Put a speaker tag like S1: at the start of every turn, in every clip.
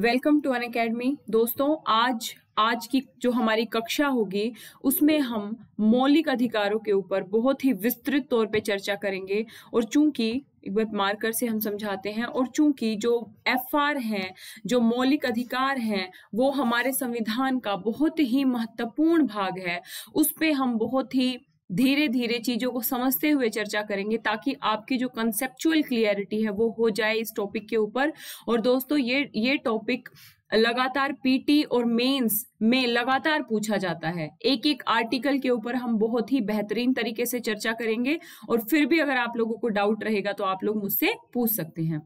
S1: welcome to an academy दोस्तों आज आज की जो हमारी कक्षा होगी उसमें हम मौलिक अधिकारों के ऊपर बहुत ही विस्तृत तौर पे चर्चा करेंगे और चूंकि एक बार मार्कर से हम समझाते हैं और चूंकि जो एफ आर हैं जो मौलिक अधिकार हैं वो हमारे संविधान का बहुत ही महत्वपूर्ण भाग है उस पर हम बहुत ही धीरे धीरे चीज़ों को समझते हुए चर्चा करेंगे ताकि आपकी जो कंसेप्चुअल क्लियरिटी है वो हो जाए इस टॉपिक के ऊपर और दोस्तों ये ये टॉपिक लगातार पीटी और मेंस में लगातार पूछा जाता है एक एक आर्टिकल के ऊपर हम बहुत ही बेहतरीन तरीके से चर्चा करेंगे और फिर भी अगर आप लोगों को डाउट रहेगा तो आप लोग मुझसे पूछ सकते हैं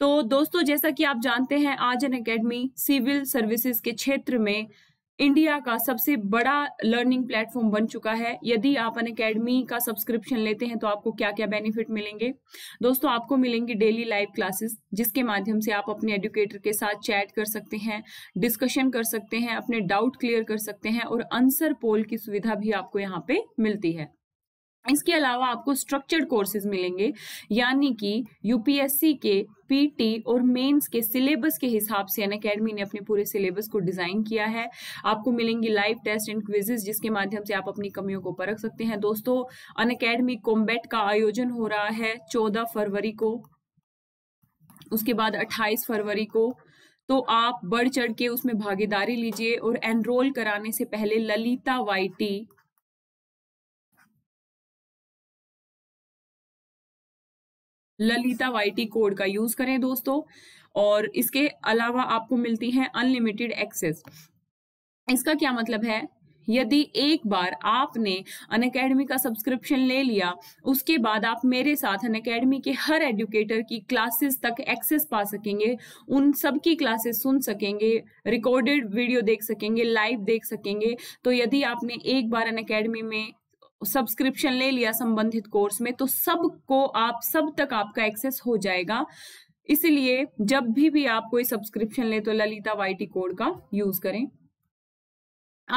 S1: तो दोस्तों जैसा कि आप जानते हैं आज एन अकेडमी सिविल सर्विसेज के क्षेत्र में इंडिया का सबसे बड़ा लर्निंग प्लेटफॉर्म बन चुका है यदि आप अन अकेडमी का सब्सक्रिप्शन लेते हैं तो आपको क्या क्या बेनिफिट मिलेंगे दोस्तों आपको मिलेंगी डेली लाइव क्लासेस जिसके माध्यम से आप अपने एडुकेटर के साथ चैट कर सकते हैं डिस्कशन कर सकते हैं अपने डाउट क्लियर कर सकते हैं और आंसर पोल की सुविधा भी आपको यहाँ पे मिलती है इसके अलावा आपको स्ट्रक्चर्ड कोर्सेज मिलेंगे यानी कि यूपीएससी के पीटी और मेंस के सिलेबस के हिसाब से अन अकेडमी ने अपने पूरे सिलेबस को डिज़ाइन किया है आपको मिलेंगी लाइव टेस्ट एंड क्विजेज जिसके माध्यम से आप अपनी कमियों को परख सकते हैं दोस्तों अन अकेडमी कॉम्बेट का आयोजन हो रहा है चौदह फरवरी को उसके बाद अट्ठाईस फरवरी को तो आप बढ़ चढ़ के उसमें भागीदारी लीजिए और एनरोल कराने से पहले Lalita Y T Lalita Y code का यूज करें दोस्तों और इसके अलावा आपको मिलती है अनलिमिटेड एक्सेस इसका क्या मतलब है यदि एक बार आपने अन अकेडमी का सब्सक्रिप्शन ले लिया उसके बाद आप मेरे साथ अन अकेडमी के हर एडुकेटर की क्लासेस तक एक्सेस पा सकेंगे उन सब की क्लासेस सुन सकेंगे रिकॉर्डेड वीडियो देख सकेंगे लाइव देख सकेंगे तो यदि आपने एक बार अन अकेडमी में सब्सक्रिप्शन ले लिया संबंधित कोर्स में तो सब को आप सब तक आपका एक्सेस हो जाएगा इसलिए जब भी भी आप कोई सब्सक्रिप्शन ले तो ललिता वाईटी कोड का यूज करें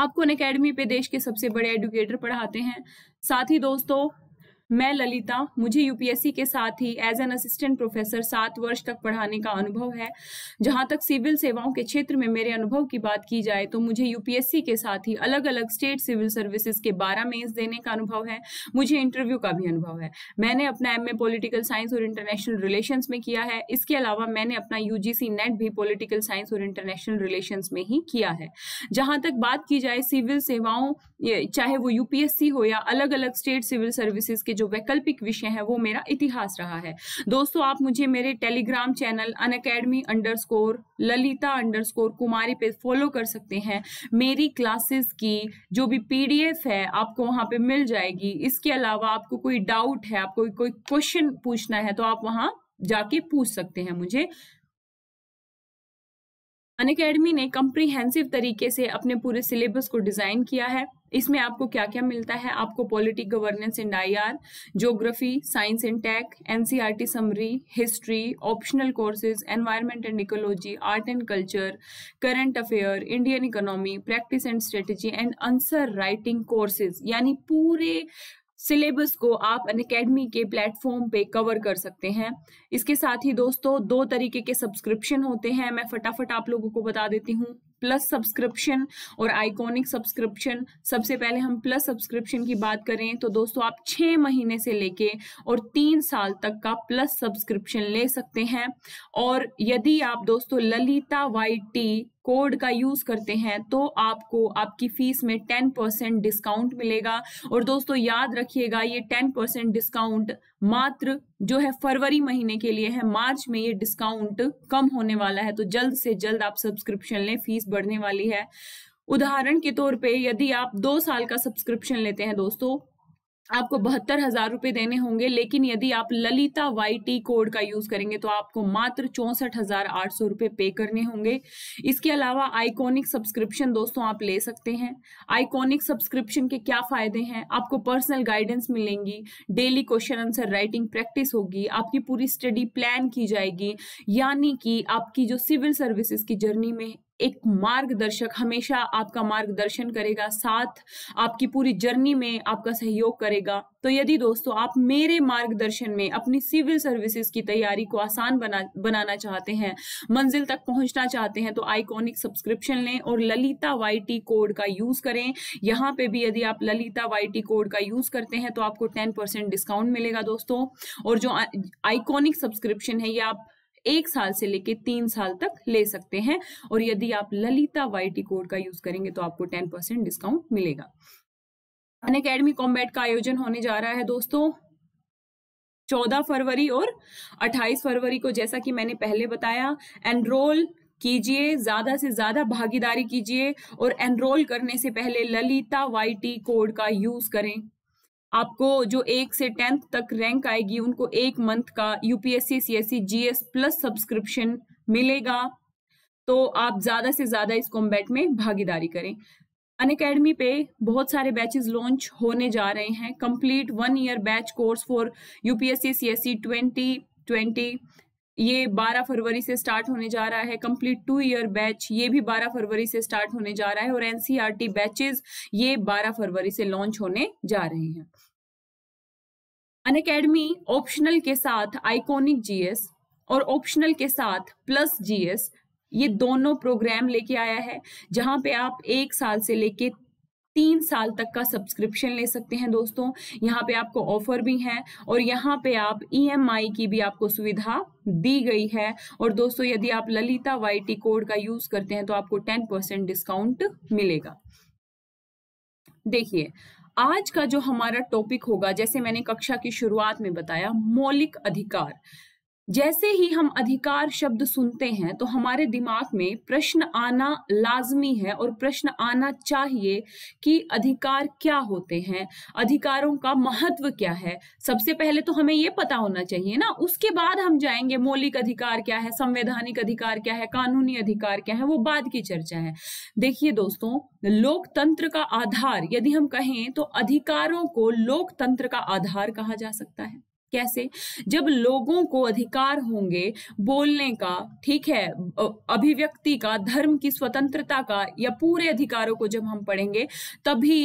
S1: आपको अन अकेडमी पे देश के सबसे बड़े एडुकेटर पढ़ाते हैं साथ ही दोस्तों मैं ललिता मुझे यूपीएससी के साथ ही एज एन असिस्टेंट प्रोफेसर सात वर्ष तक पढ़ाने का अनुभव है जहां तक सिविल सेवाओं के क्षेत्र में मेरे अनुभव की बात की जाए तो मुझे यूपीएससी के साथ ही अलग अलग स्टेट सिविल सर्विसेज के बारह मेंस देने का अनुभव है मुझे इंटरव्यू का भी अनुभव है मैंने अपना एम पोलिटिकल साइंस और इंटरनेशनल रिलेशन में किया है इसके अलावा मैंने अपना यू नेट भी पोलिटिकल साइंस और इंटरनेशनल रिलेशन में ही किया है जहां तक बात की जाए सिविल सेवाओं चाहे वो यूपीएससी हो या अलग अलग स्टेट सिविल सर्विसेज के जो वैकल्पिक विषय हैं वो मेरा इतिहास रहा है दोस्तों आप मुझे मेरे Telegram channel Unacademy underscore Lalita underscore Kumari पे फॉलो कर सकते हैं मेरी क्लासेस की जो भी पीडीएफ है आपको वहाँ पर मिल जाएगी इसके अलावा आपको कोई डाउट है आपको कोई क्वेश्चन पूछना है तो आप वहाँ जाके पूछ सकते हैं मुझे अन अकेडमी ने कम्प्रीहेंसिव तरीके से अपने पूरे सिलेबस को डिज़ाइन किया है इसमें आपको क्या क्या मिलता है आपको politic governance and I R geography science and tech T summary history optional courses environment and ecology art and culture current affair Indian economy practice and strategy and answer writing courses यानी पूरे syllabus को आप Unacademy के platform पे cover कर सकते हैं इसके साथ ही दोस्तों दो तरीके के सब्सक्रिप्शन होते हैं मैं फटाफट आप लोगों को बता देती हूँ प्लस सब्सक्रिप्शन और आइकॉनिक सब्सक्रिप्शन सबसे पहले हम प्लस सब्सक्रिप्शन की बात करें तो दोस्तों आप छः महीने से लेके और तीन साल तक का प्लस सब्सक्रिप्शन ले सकते हैं और यदि आप दोस्तों ललिता वाई टी कोड का यूज करते हैं तो आपको आपकी फीस में टेन परसेंट डिस्काउंट मिलेगा और दोस्तों याद रखिएगा ये टेन परसेंट डिस्काउंट मात्र जो है फरवरी महीने के लिए है मार्च में ये डिस्काउंट कम होने वाला है तो जल्द से जल्द आप सब्सक्रिप्शन लें फीस बढ़ने वाली है उदाहरण के तौर पे यदि आप दो साल का सब्सक्रिप्शन लेते हैं दोस्तों आपको बहत्तर हजार रुपए देने होंगे लेकिन यदि आप ललिता वाई टी कोड का यूज करेंगे तो आपको मात्र चौसठ हजार आठ सौ रुपए पे करने होंगे इसके अलावा आइकॉनिक सब्सक्रिप्शन दोस्तों आप ले सकते हैं आइकॉनिक सब्सक्रिप्शन के क्या फायदे हैं आपको पर्सनल गाइडेंस मिलेंगी daily question answer writing practice होगी आपकी पूरी स्टडी प्लान की जाएगी यानी कि आपकी जो सिविल सर्विसेज की जर्नी में एक मार्गदर्शक हमेशा आपका मार्गदर्शन करेगा साथ आपकी पूरी जर्नी में आपका सहयोग करेगा तो यदि दोस्तों आप मेरे मार्गदर्शन में अपनी सिविल सर्विसेज की तैयारी को आसान बना बनाना चाहते हैं मंजिल तक पहुंचना चाहते हैं तो आइकॉनिक सब्सक्रिप्शन लें और ललिता वाई कोड का यूज करें यहाँ पे भी यदि आप ललिता वाई कोड का यूज करते हैं तो आपको टेन डिस्काउंट मिलेगा दोस्तों और जो आइकॉनिक सब्सक्रिप्शन है ये आप एक साल से लेके तीन साल तक ले सकते हैं और यदि आप ललिता वाई कोड का यूज करेंगे तो आपको टेन परसेंट डिस्काउंट मिलेगा अन अकेडमी कॉम्बैट का आयोजन होने जा रहा है दोस्तों 14 फरवरी और 28 फरवरी को जैसा कि मैंने पहले बताया एनरोल कीजिए ज्यादा से ज्यादा भागीदारी कीजिए और एनरोल करने से पहले ललिता वाई कोड का यूज करें आपको जो एक से टेंथ तक रैंक आएगी उनको एक मंथ का UPSC CSC GS plus subscription मिलेगा तो आप ज़्यादा से ज़्यादा इस कॉम्बैट में भागीदारी करें अन अकेडमी पे बहुत सारे बैचेस लॉन्च होने जा रहे हैं complete one year batch course for UPSC CSC twenty ये 12 फरवरी से स्टार्ट होने जा रहा है कंप्लीट टू ईयर बैच ये भी 12 फरवरी से स्टार्ट होने जा रहा है और एनसीआरटी बैचेस e ये 12 फरवरी से लॉन्च होने जा रहे हैं अन अकेडमी ऑप्शनल के साथ आइकॉनिक जीएस और ऑप्शनल के साथ प्लस जीएस ये दोनों प्रोग्राम लेके आया है जहां पे आप एक साल से लेके तीन साल तक का सब्सक्रिप्शन ले सकते हैं दोस्तों यहाँ पे आपको ऑफर भी है और यहाँ पे आप ईएमआई e की भी आपको सुविधा दी गई है और दोस्तों यदि आप ललिता वाई कोड का यूज करते हैं तो आपको टेन परसेंट डिस्काउंट मिलेगा देखिए आज का जो हमारा टॉपिक होगा जैसे मैंने कक्षा की शुरुआत में बताया मौलिक अधिकार जैसे ही हम अधिकार शब्द सुनते हैं तो हमारे दिमाग में प्रश्न आना लाजमी है और प्रश्न आना चाहिए कि अधिकार क्या होते हैं अधिकारों का महत्व क्या है सबसे पहले तो हमें ये पता होना चाहिए ना उसके बाद हम जाएंगे मौलिक अधिकार क्या है संवैधानिक अधिकार क्या है कानूनी अधिकार क्या है वो बाद की चर्चा है देखिए दोस्तों लोकतंत्र का आधार यदि हम कहें तो अधिकारों को लोकतंत्र का आधार कहा जा सकता है कैसे जब लोगों को अधिकार होंगे बोलने का ठीक है अभिव्यक्ति का धर्म की स्वतंत्रता का या पूरे अधिकारों को जब हम पढ़ेंगे तभी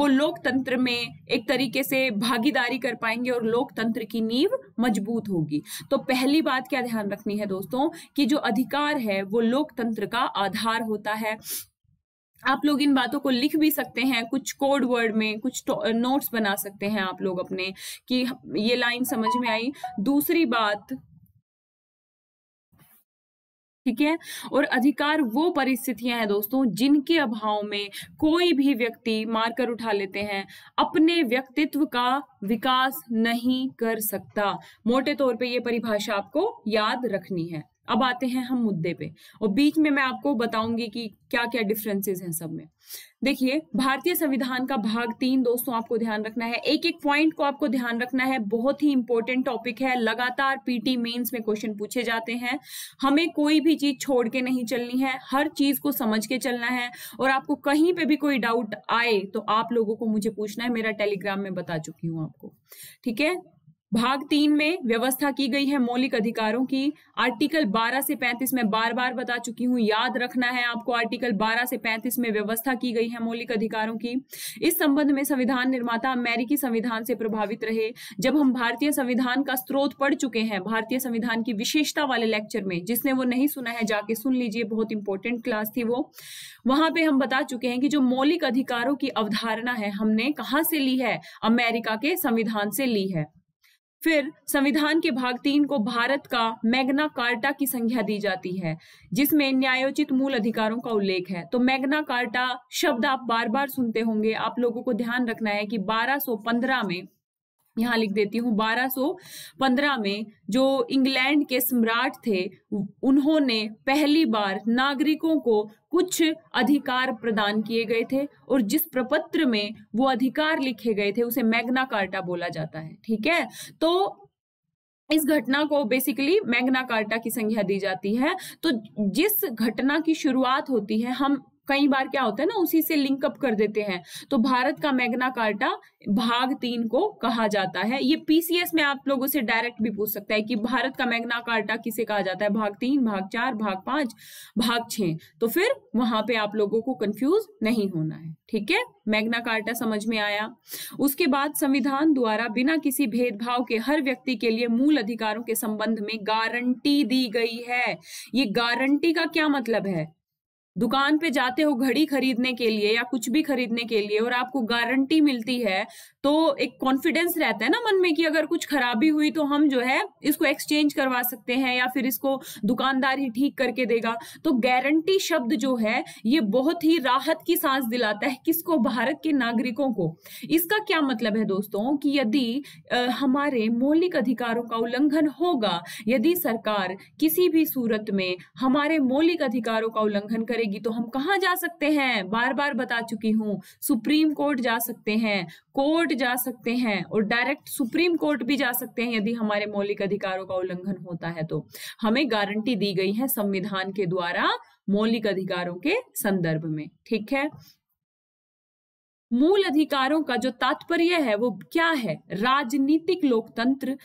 S1: वो लोकतंत्र में एक तरीके से भागीदारी कर पाएंगे और लोकतंत्र की नींव मजबूत होगी तो पहली बात क्या ध्यान रखनी है दोस्तों कि जो अधिकार है वो लोकतंत्र का आधार होता है आप लोग इन बातों को लिख भी सकते हैं कुछ कोड वर्ड में कुछ नोट्स बना सकते हैं आप लोग अपने कि ये लाइन समझ में आई दूसरी बात ठीक है और अधिकार वो परिस्थितियां हैं दोस्तों जिनके अभाव में कोई भी व्यक्ति मारकर उठा लेते हैं अपने व्यक्तित्व का विकास नहीं कर सकता मोटे तौर पे ये परिभाषा आपको याद रखनी है अब आते हैं हम मुद्दे पे और बीच में मैं आपको बताऊंगी कि क्या क्या डिफरेंसेस हैं सब में देखिए भारतीय संविधान का भाग तीन दोस्तों आपको ध्यान रखना है एक एक पॉइंट को आपको ध्यान रखना है बहुत ही इंपॉर्टेंट टॉपिक है लगातार पीटी मेंस में क्वेश्चन पूछे जाते हैं हमें कोई भी चीज छोड़ के नहीं चलनी है हर चीज को समझ के चलना है और आपको कहीं पे भी कोई डाउट आए तो आप लोगों को मुझे पूछना है मेरा टेलीग्राम में बता चुकी हूँ आपको ठीक है भाग तीन में व्यवस्था की गई है मौलिक अधिकारों की आर्टिकल 12 से 35 में बार बार बता चुकी हूं याद रखना है आपको आर्टिकल 12 से 35 में व्यवस्था की गई है मौलिक अधिकारों की इस संबंध में संविधान निर्माता अमेरिकी संविधान से प्रभावित रहे जब हम भारतीय संविधान का स्रोत पढ़ चुके हैं भारतीय संविधान की विशेषता वाले लेक्चर में जिसने वो नहीं सुना है जाके सुन लीजिए बहुत इंपॉर्टेंट क्लास थी वो वहां पर हम बता चुके हैं कि जो मौलिक अधिकारों की अवधारणा है हमने कहाँ से ली है अमेरिका के संविधान से ली है फिर संविधान के भाग तीन को भारत का मैग्ना कार्टा की संख्या दी जाती है जिसमें न्यायोचित मूल अधिकारों का उल्लेख है तो मैग्ना कार्टा शब्द आप बार बार सुनते होंगे आप लोगों को ध्यान रखना है कि 1215 में यहाँ लिख देती हूँ 1215 में जो इंग्लैंड के सम्राट थे उन्होंने पहली बार नागरिकों को कुछ अधिकार प्रदान किए गए थे और जिस प्रपत्र में वो अधिकार लिखे गए थे उसे मैग्ना कार्टा बोला जाता है ठीक है तो इस घटना को बेसिकली मैग्ना कार्टा की संज्ञा दी जाती है तो जिस घटना की शुरुआत होती है हम कई बार क्या होता है ना उसी से लिंकअप कर देते हैं तो भारत का मैग्ना कार्टा भाग तीन को कहा जाता है ये पीसीएस में आप लोगों से डायरेक्ट भी पूछ सकता है कि भारत का मैग्ना कार्टा किसे कहा जाता है भाग तीन भाग चार भाग पांच भाग छ तो फिर वहां पे आप लोगों को कंफ्यूज नहीं होना है ठीक है मैग्ना कार्टा समझ में आया उसके बाद संविधान द्वारा बिना किसी भेदभाव के हर व्यक्ति के लिए मूल अधिकारों के संबंध में गारंटी दी गई है ये गारंटी का क्या मतलब है दुकान पे जाते हो घड़ी खरीदने के लिए या कुछ भी खरीदने के लिए और आपको गारंटी मिलती है तो एक कॉन्फिडेंस रहता है ना मन में कि अगर कुछ खराबी हुई तो हम जो है इसको एक्सचेंज करवा सकते हैं या फिर इसको दुकानदार ही ठीक करके देगा तो गारंटी शब्द जो है ये बहुत ही राहत की सांस दिलाता है किसको भारत के नागरिकों को इसका क्या मतलब है दोस्तों कि यदि हमारे मौलिक अधिकारों का उल्लंघन होगा यदि सरकार किसी भी सूरत में हमारे मौलिक अधिकारों का उल्लंघन करेगी तो हम कहाँ जा सकते हैं बार बार बता चुकी हूँ सुप्रीम कोर्ट जा सकते हैं कोर्ट जा सकते हैं और डायरेक्ट सुप्रीम कोर्ट भी जा सकते हैं यदि हमारे मौलिक अधिकारों का उल्लंघन होता है तो हमें गारंटी दी गई है संविधान के द्वारा मौलिक अधिकारों के संदर्भ में ठीक है मूल अधिकारों का जो तात्पर्य है वो क्या है राजनीतिक लोकतंत्र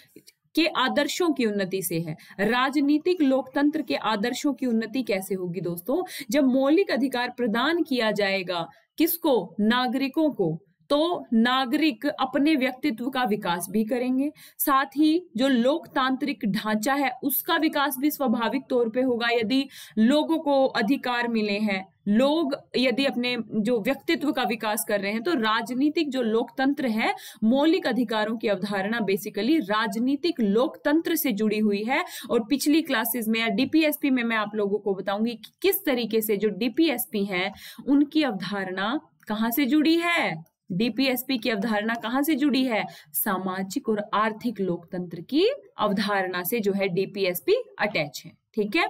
S1: के आदर्शों की उन्नति से है राजनीतिक लोकतंत्र के आदर्शों की उन्नति कैसे होगी दोस्तों जब मौलिक अधिकार प्रदान किया जाएगा किसको नागरिकों को तो नागरिक अपने व्यक्तित्व का विकास भी करेंगे साथ ही जो लोकतांत्रिक ढांचा है उसका विकास भी स्वाभाविक तौर पे होगा यदि लोगों को अधिकार मिले हैं लोग यदि अपने जो व्यक्तित्व का विकास कर रहे हैं तो राजनीतिक जो लोकतंत्र है मौलिक अधिकारों की अवधारणा बेसिकली राजनीतिक लोकतंत्र से जुड़ी हुई है और पिछली क्लासेस में या डीपीएसपी में मैं आप लोगों को बताऊंगी कि किस तरीके से जो डीपीएसपी हैं उनकी अवधारणा कहाँ से जुड़ी है डीपीएसपी की अवधारणा कहाँ से जुड़ी है सामाजिक और आर्थिक लोकतंत्र की अवधारणा से जो है डीपीएसपी अटैच है ठीक है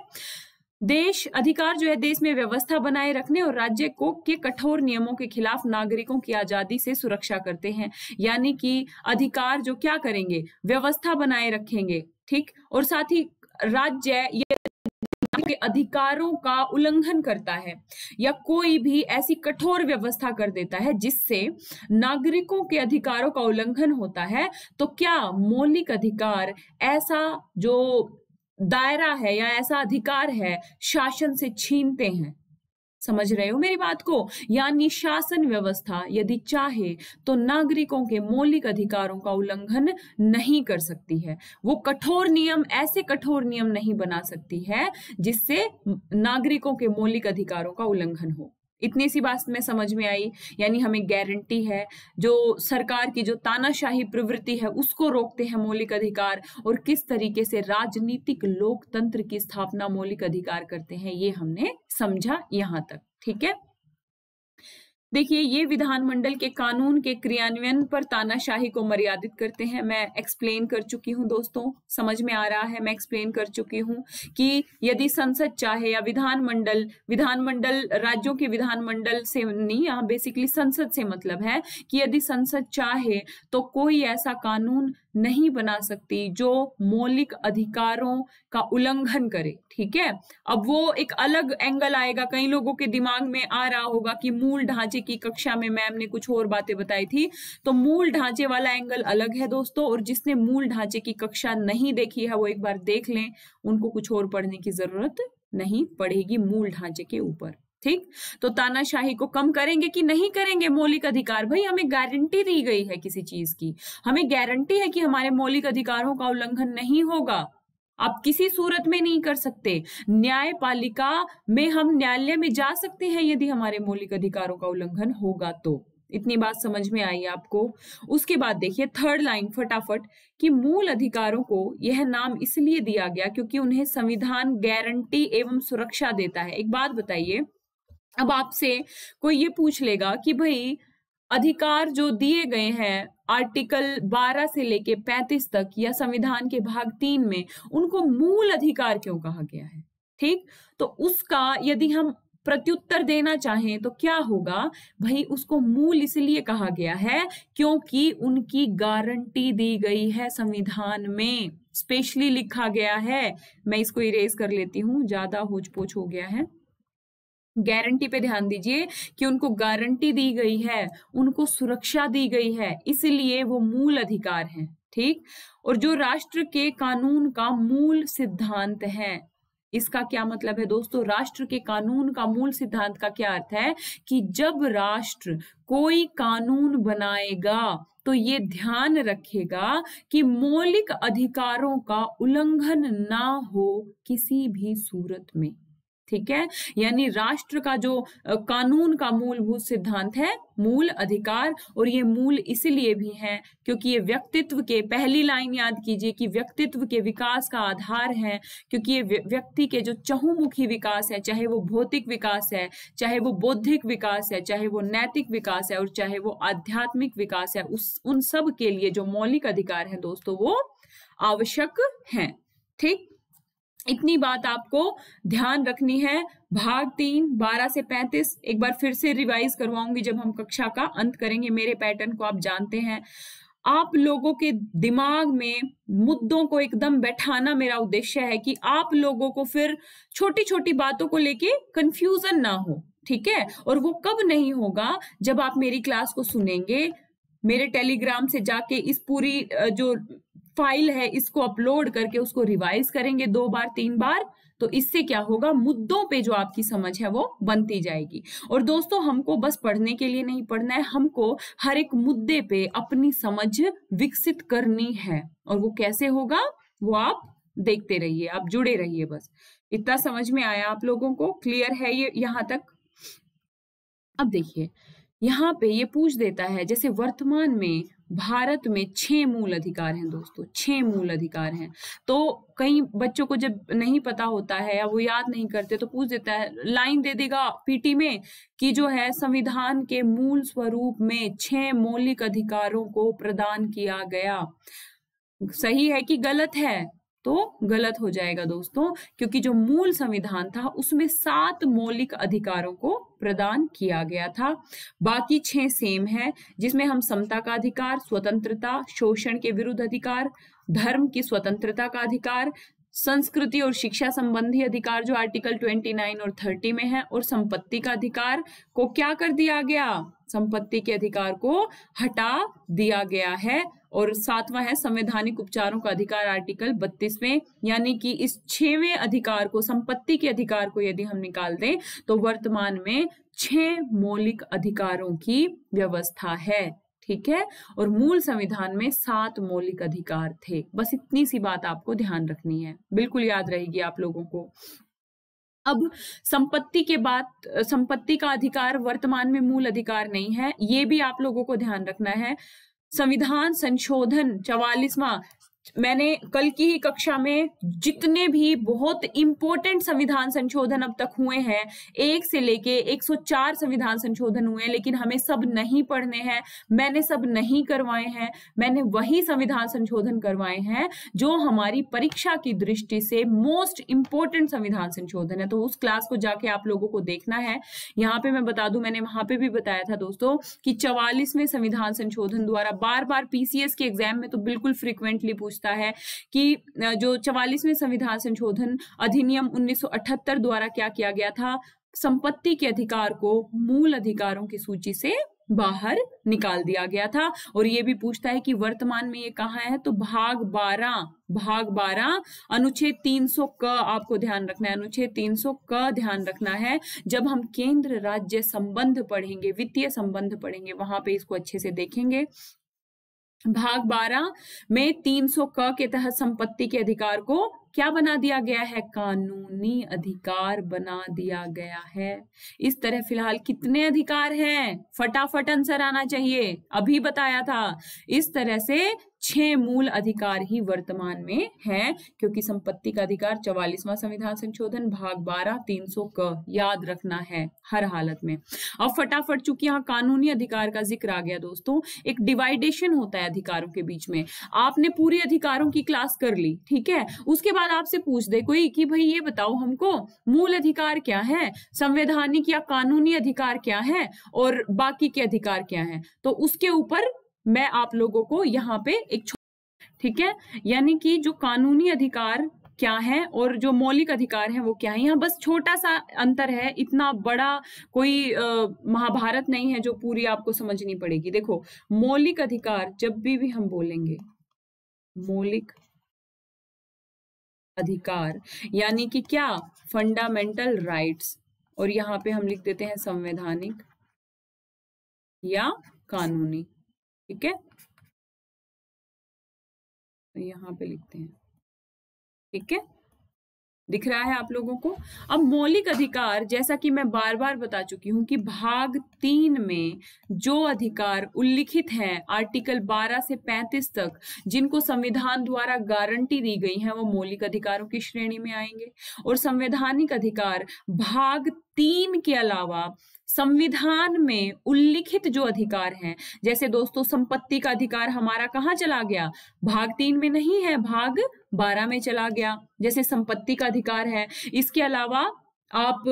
S1: देश अधिकार जो है देश में व्यवस्था बनाए रखने और राज्य को के कठोर नियमों के खिलाफ नागरिकों की आजादी से सुरक्षा करते हैं यानी कि अधिकार जो क्या करेंगे व्यवस्था बनाए रखेंगे ठीक और साथ ही राज्य अधिकारों का उल्लंघन करता है या कोई भी ऐसी कठोर व्यवस्था कर देता है जिससे नागरिकों के अधिकारों का उल्लंघन होता है तो क्या मौलिक अधिकार ऐसा जो दायरा है या ऐसा अधिकार है शासन से छीनते हैं समझ रहे हो मेरी बात को यानी शासन व्यवस्था यदि चाहे तो नागरिकों के मौलिक अधिकारों का उल्लंघन नहीं कर सकती है वो कठोर नियम ऐसे कठोर नियम नहीं बना सकती है जिससे नागरिकों के मौलिक अधिकारों का उल्लंघन हो इतनी सी बात में समझ में आई यानी हमें गारंटी है जो सरकार की जो तानाशाही प्रवृत्ति है उसको रोकते हैं मौलिक अधिकार और किस तरीके से राजनीतिक लोकतंत्र की स्थापना मौलिक अधिकार करते हैं ये हमने समझा यहाँ तक ठीक है देखिए ये विधानमंडल के कानून के क्रियान्वयन पर तानाशाही को मर्यादित करते हैं मैं एक्सप्लेन कर चुकी हूँ दोस्तों समझ में आ रहा है मैं एक्सप्लेन कर चुकी हूँ कि यदि संसद चाहे या विधानमंडल विधानमंडल राज्यों के विधानमंडल से नहीं यहाँ बेसिकली संसद से मतलब है कि यदि संसद चाहे तो कोई ऐसा कानून नहीं बना सकती जो मौलिक अधिकारों का उल्लंघन करे ठीक है अब वो एक अलग एंगल आएगा कई लोगों के दिमाग में आ रहा होगा कि मूल ढांचे की कक्षा में मैम ने कुछ और बातें बताई थी तो मूल ढांचे वाला एंगल अलग है दोस्तों और जिसने मूल ढांचे की कक्षा नहीं देखी है वो एक बार देख लें उनको कुछ और पढ़ने की जरूरत नहीं पड़ेगी मूल ढांचे के ऊपर ठीक तो तानाशाही को कम करेंगे कि नहीं करेंगे मौलिक अधिकार भाई हमें गारंटी दी गई है किसी चीज की हमें गारंटी है कि हमारे मौलिक अधिकारों का उल्लंघन नहीं होगा आप किसी सूरत में नहीं कर सकते न्यायपालिका में हम न्यायालय में जा सकते हैं यदि हमारे मौलिक अधिकारों का उल्लंघन होगा तो इतनी बात समझ में आई आपको उसके बाद देखिए थर्ड लाइन फटाफट कि मूल अधिकारों को यह नाम इसलिए दिया गया क्योंकि उन्हें संविधान गारंटी एवं सुरक्षा देता है एक बात बताइए अब आपसे कोई ये पूछ लेगा कि भाई अधिकार जो दिए गए हैं आर्टिकल 12 से लेके 35 तक या संविधान के भाग तीन में उनको मूल अधिकार क्यों कहा गया है ठीक तो उसका यदि हम प्रत्युत्तर देना चाहें तो क्या होगा भाई उसको मूल इसलिए कहा गया है क्योंकि उनकी गारंटी दी गई है संविधान में स्पेशली लिखा गया है मैं इसको इरेज कर लेती हूँ ज्यादा होच पोच हो गया है गारंटी पे ध्यान दीजिए कि उनको गारंटी दी गई है उनको सुरक्षा दी गई है इसलिए वो मूल अधिकार हैं ठीक और जो राष्ट्र के कानून का मूल सिद्धांत है इसका क्या मतलब है दोस्तों राष्ट्र के कानून का मूल सिद्धांत का क्या अर्थ है कि जब राष्ट्र कोई कानून बनाएगा तो ये ध्यान रखेगा कि मौलिक अधिकारों का उल्लंघन ना हो किसी भी सूरत में ठीक है यानी राष्ट्र का जो कानून का मूलभूत सिद्धांत है मूल अधिकार और ये मूल इसलिए भी है क्योंकि ये व्यक्तित्व के पहली लाइन याद कीजिए कि व्यक्तित्व के विकास का आधार है क्योंकि ये व्यक्ति के जो चहुमुखी विकास है चाहे वो भौतिक विकास है चाहे वो बौद्धिक विकास है चाहे वो नैतिक विकास है और चाहे वो आध्यात्मिक विकास है उस उन सब के लिए जो मौलिक अधिकार है दोस्तों वो आवश्यक है ठीक इतनी बात आपको ध्यान रखनी है भाग तीन बारह से पैंतीस एक बार फिर से रिवाइज करवाऊंगी जब हम कक्षा का अंत करेंगे मेरे पैटर्न को आप जानते हैं आप लोगों के दिमाग में मुद्दों को एकदम बैठाना मेरा उद्देश्य है कि आप लोगों को फिर छोटी छोटी बातों को लेके कंफ्यूजन ना हो ठीक है और वो कब नहीं होगा जब आप मेरी क्लास को सुनेंगे मेरे टेलीग्राम से जाके इस पूरी जो फाइल है इसको अपलोड करके उसको रिवाइज करेंगे दो बार तीन बार तो इससे क्या होगा मुद्दों पे जो आपकी समझ है वो बनती जाएगी और दोस्तों हमको बस पढ़ने के लिए नहीं पढ़ना है हमको हर एक मुद्दे पे अपनी समझ विकसित करनी है और वो कैसे होगा वो आप देखते रहिए आप जुड़े रहिए बस इतना समझ में आया आप लोगों को क्लियर है ये यहां तक अब देखिए यहाँ पे ये पूछ देता है जैसे वर्तमान में भारत में छह मूल अधिकार हैं दोस्तों छह मूल अधिकार हैं तो कई बच्चों को जब नहीं पता होता है या वो याद नहीं करते तो पूछ देता है लाइन दे देगा पीटी में कि जो है संविधान के मूल स्वरूप में छह मौलिक अधिकारों को प्रदान किया गया सही है कि गलत है तो गलत हो जाएगा दोस्तों क्योंकि जो मूल संविधान था उसमें सात मौलिक अधिकारों को प्रदान किया गया था बाकी छह सेम है जिसमें हम समता का अधिकार स्वतंत्रता शोषण के विरुद्ध अधिकार धर्म की स्वतंत्रता का अधिकार संस्कृति और शिक्षा संबंधी अधिकार जो आर्टिकल 29 और 30 में है और संपत्ति का अधिकार को क्या कर दिया गया संपत्ति के अधिकार को हटा दिया गया है और सातवां है संवैधानिक उपचारों का अधिकार आर्टिकल बत्तीसवें यानी कि इस छवें अधिकार को संपत्ति के अधिकार को यदि हम निकाल दें तो वर्तमान में छह मौलिक अधिकारों की व्यवस्था है ठीक है और मूल संविधान में सात मौलिक अधिकार थे बस इतनी सी बात आपको ध्यान रखनी है बिल्कुल याद रहेगी आप लोगों को अब संपत्ति के बाद संपत्ति का अधिकार वर्तमान में मूल अधिकार नहीं है ये भी आप लोगों को ध्यान रखना है संविधान संशोधन चवालीसवा मैंने कल की ही कक्षा में जितने भी बहुत इंपॉर्टेंट संविधान संशोधन अब तक हुए हैं एक से लेके 104 संविधान संशोधन हुए हैं लेकिन हमें सब नहीं पढ़ने हैं मैंने सब नहीं करवाए हैं मैंने वही संविधान संशोधन करवाए हैं जो हमारी परीक्षा की दृष्टि से मोस्ट इंपॉर्टेंट संविधान संशोधन है तो उस क्लास को जाके आप लोगों को देखना है यहाँ पे मैं बता दू मैंने वहां पर भी बताया था दोस्तों की चवालीसवें संविधान संशोधन द्वारा बार बार पीसीएस के एग्जाम में तो बिल्कुल फ्रिक्वेंटली पूछ पूछता है कि जो चवालीसवें संविधान संशोधन अधिनियम 1978 द्वारा क्या किया गया था संपत्ति के अधिकार को मूल अधिकारों की सूची से बाहर निकाल दिया गया था और ये भी पूछता है कि वर्तमान में ये कहाँ है तो भाग बारह भाग बारह अनुच्छेद तीन सौ क आपको ध्यान रखना है अनुच्छेद तीन सौ क ध्यान रखना है जब हम केंद्र राज्य संबंध पढ़ेंगे वित्तीय संबंध पढ़ेंगे वहां पे इसको अच्छे से देखेंगे भाग बारह में 300 क के तहत संपत्ति के अधिकार को क्या बना दिया गया है कानूनी अधिकार बना दिया गया है इस तरह फिलहाल कितने अधिकार हैं फटाफट आंसर आना चाहिए अभी बताया था इस तरह से छह मूल अधिकार ही वर्तमान में हैं क्योंकि संपत्ति का अधिकार चवालीसवा संविधान संशोधन भाग बारह तीन सौ क याद रखना है हर हालत में अब फटाफट चूंकि यहाँ कानूनी अधिकार का जिक्र आ गया दोस्तों एक डिवाइडेशन होता है अधिकारों के बीच में आपने पूरे अधिकारों की क्लास कर ली ठीक है उसके सवाल आपसे पूछ दे कोई कि भाई ये बताओ हमको मूल अधिकार क्या है संवैधानिक या कानूनी अधिकार क्या है और बाकी के अधिकार क्या है तो उसके ऊपर मैं आप लोगों को यहाँ पे एक ठीक है यानी कि जो कानूनी अधिकार क्या है और जो मौलिक अधिकार है वो क्या है यहाँ बस छोटा सा अंतर है इतना बड़ा कोई महाभारत नहीं है जो पूरी आपको समझनी पड़ेगी देखो मौलिक अधिकार जब भी भी हम बोलेंगे मौलिक अधिकार यानी कि क्या फंडामेंटल राइट्स और यहाँ पे हम लिख देते हैं संवैधानिक या कानूनी ठीक है तो यहाँ पे लिखते हैं ठीक है दिख रहा है आप लोगों को अब मौलिक अधिकार जैसा कि मैं बार बार बता चुकी हूं कि भाग तीन में जो अधिकार उल्लिखित हैं आर्टिकल 12 से 35 तक जिनको संविधान द्वारा गारंटी दी गई है वो मौलिक अधिकारों की श्रेणी में आएंगे और संवैधानिक अधिकार भाग तीन के अलावा संविधान में उल्लिखित जो अधिकार हैं जैसे दोस्तों संपत्ति का अधिकार हमारा कहाँ चला गया भाग तीन में नहीं है भाग बारह में चला गया जैसे संपत्ति का अधिकार है इसके अलावा आप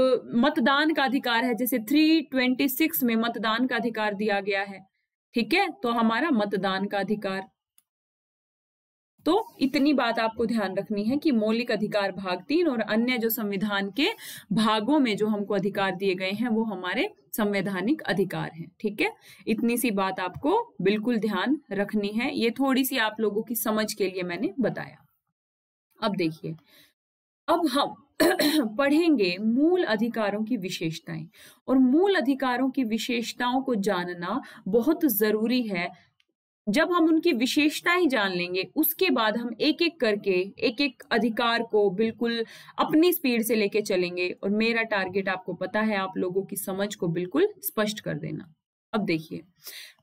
S1: मतदान का अधिकार है जैसे 326 में मतदान का अधिकार दिया गया है ठीक है तो हमारा मतदान का अधिकार तो इतनी बात आपको ध्यान रखनी है कि मौलिक अधिकार भाग तीन और अन्य जो संविधान के भागों में जो हमको अधिकार दिए गए हैं वो हमारे संवैधानिक अधिकार हैं ठीक है इतनी सी बात आपको बिल्कुल ध्यान रखनी है ये थोड़ी सी आप लोगों की समझ के लिए मैंने बताया अब देखिए अब हम पढ़ेंगे मूल अधिकारों की विशेषताएं और मूल अधिकारों की विशेषताओं को जानना बहुत जरूरी है जब हम उनकी विशेषताएं जान लेंगे उसके बाद हम एक एक करके एक एक अधिकार को बिल्कुल अपनी स्पीड से लेके चलेंगे और मेरा टारगेट आपको पता है आप लोगों की समझ को बिल्कुल स्पष्ट कर देना अब देखिए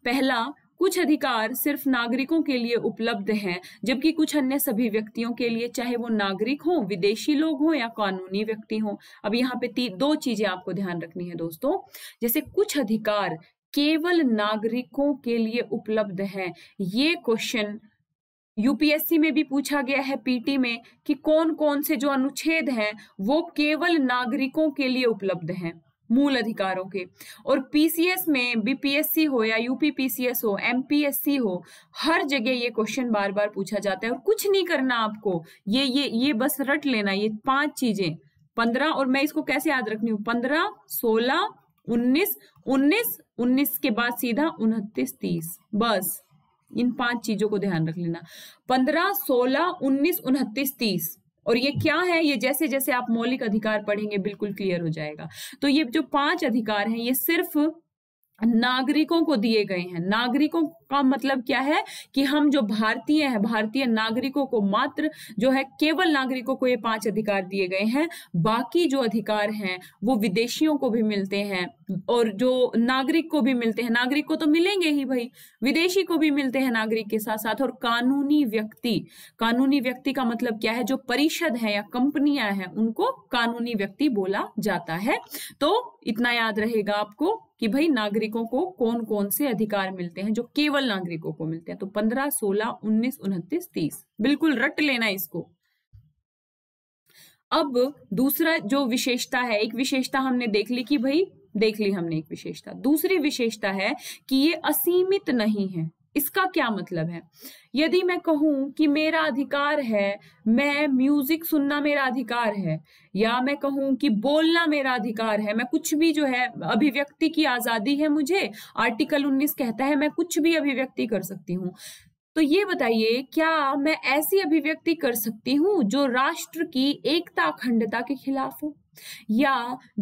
S1: पहला कुछ अधिकार सिर्फ नागरिकों के लिए उपलब्ध हैं जबकि कुछ अन्य सभी व्यक्तियों के लिए चाहे वो नागरिक हो विदेशी लोग हों या कानूनी व्यक्ति हों अब यहाँ पे दो चीजें आपको ध्यान रखनी है दोस्तों जैसे कुछ अधिकार केवल नागरिकों के लिए उपलब्ध है ये क्वेश्चन यूपीएससी में भी पूछा गया है पीटी में कि कौन कौन से जो अनुच्छेद हैं वो केवल नागरिकों के लिए उपलब्ध हैं मूल अधिकारों के और पीसीएस में बीपीएससी हो या यूपी पीसीएस हो एमपीएससी हो हर जगह ये क्वेश्चन बार बार पूछा जाता है और कुछ नहीं करना आपको ये ये ये बस रट लेना ये पांच चीजें पंद्रह और मैं इसको कैसे याद रखनी हूँ पंद्रह सोलह उन्नीस उन्नीस उन्नीस के बाद सीधा उनतीस तीस बस इन पांच चीजों को ध्यान रख लेना पंद्रह सोलह उन्नीस उनतीस तीस और ये क्या है ये जैसे जैसे आप मौलिक अधिकार पढ़ेंगे बिल्कुल क्लियर हो जाएगा तो ये जो पांच अधिकार हैं ये सिर्फ नागरिकों को दिए गए हैं नागरिकों का मतलब क्या है कि हम जो भारतीय हैं भारतीय नागरिकों को मात्र जो है केवल नागरिकों को ये पांच अधिकार दिए गए हैं बाकी जो अधिकार हैं वो विदेशियों को भी मिलते हैं और जो नागरिक को भी मिलते हैं नागरिक को तो मिलेंगे ही भाई विदेशी को भी मिलते हैं नागरिक के साथ साथ और कानूनी व्यक्ति कानूनी व्यक्ति का मतलब क्या है जो परिषद है या कंपनियां हैं उनको कानूनी व्यक्ति बोला जाता है तो इतना याद रहेगा आपको कि भाई नागरिकों को कौन कौन से अधिकार मिलते हैं जो केवल केवल नागरिकों को मिलते हैं तो पंद्रह सोलह उन्नीस उनतीस तीस बिल्कुल रट लेना इसको अब दूसरा जो विशेषता है एक विशेषता हमने देख ली कि भाई देख ली हमने एक विशेषता दूसरी विशेषता है कि ये असीमित नहीं है इसका क्या मतलब है यदि मैं कहूँ कि मेरा अधिकार है मैं म्यूजिक सुनना मेरा अधिकार है या मैं कहूँ कि बोलना मेरा अधिकार है मैं कुछ भी जो है अभिव्यक्ति की आज़ादी है मुझे आर्टिकल 19 कहता है मैं कुछ भी अभिव्यक्ति कर सकती हूँ तो ये बताइए क्या मैं ऐसी अभिव्यक्ति कर सकती हूँ जो राष्ट्र की एकता अखंडता के खिलाफ हो या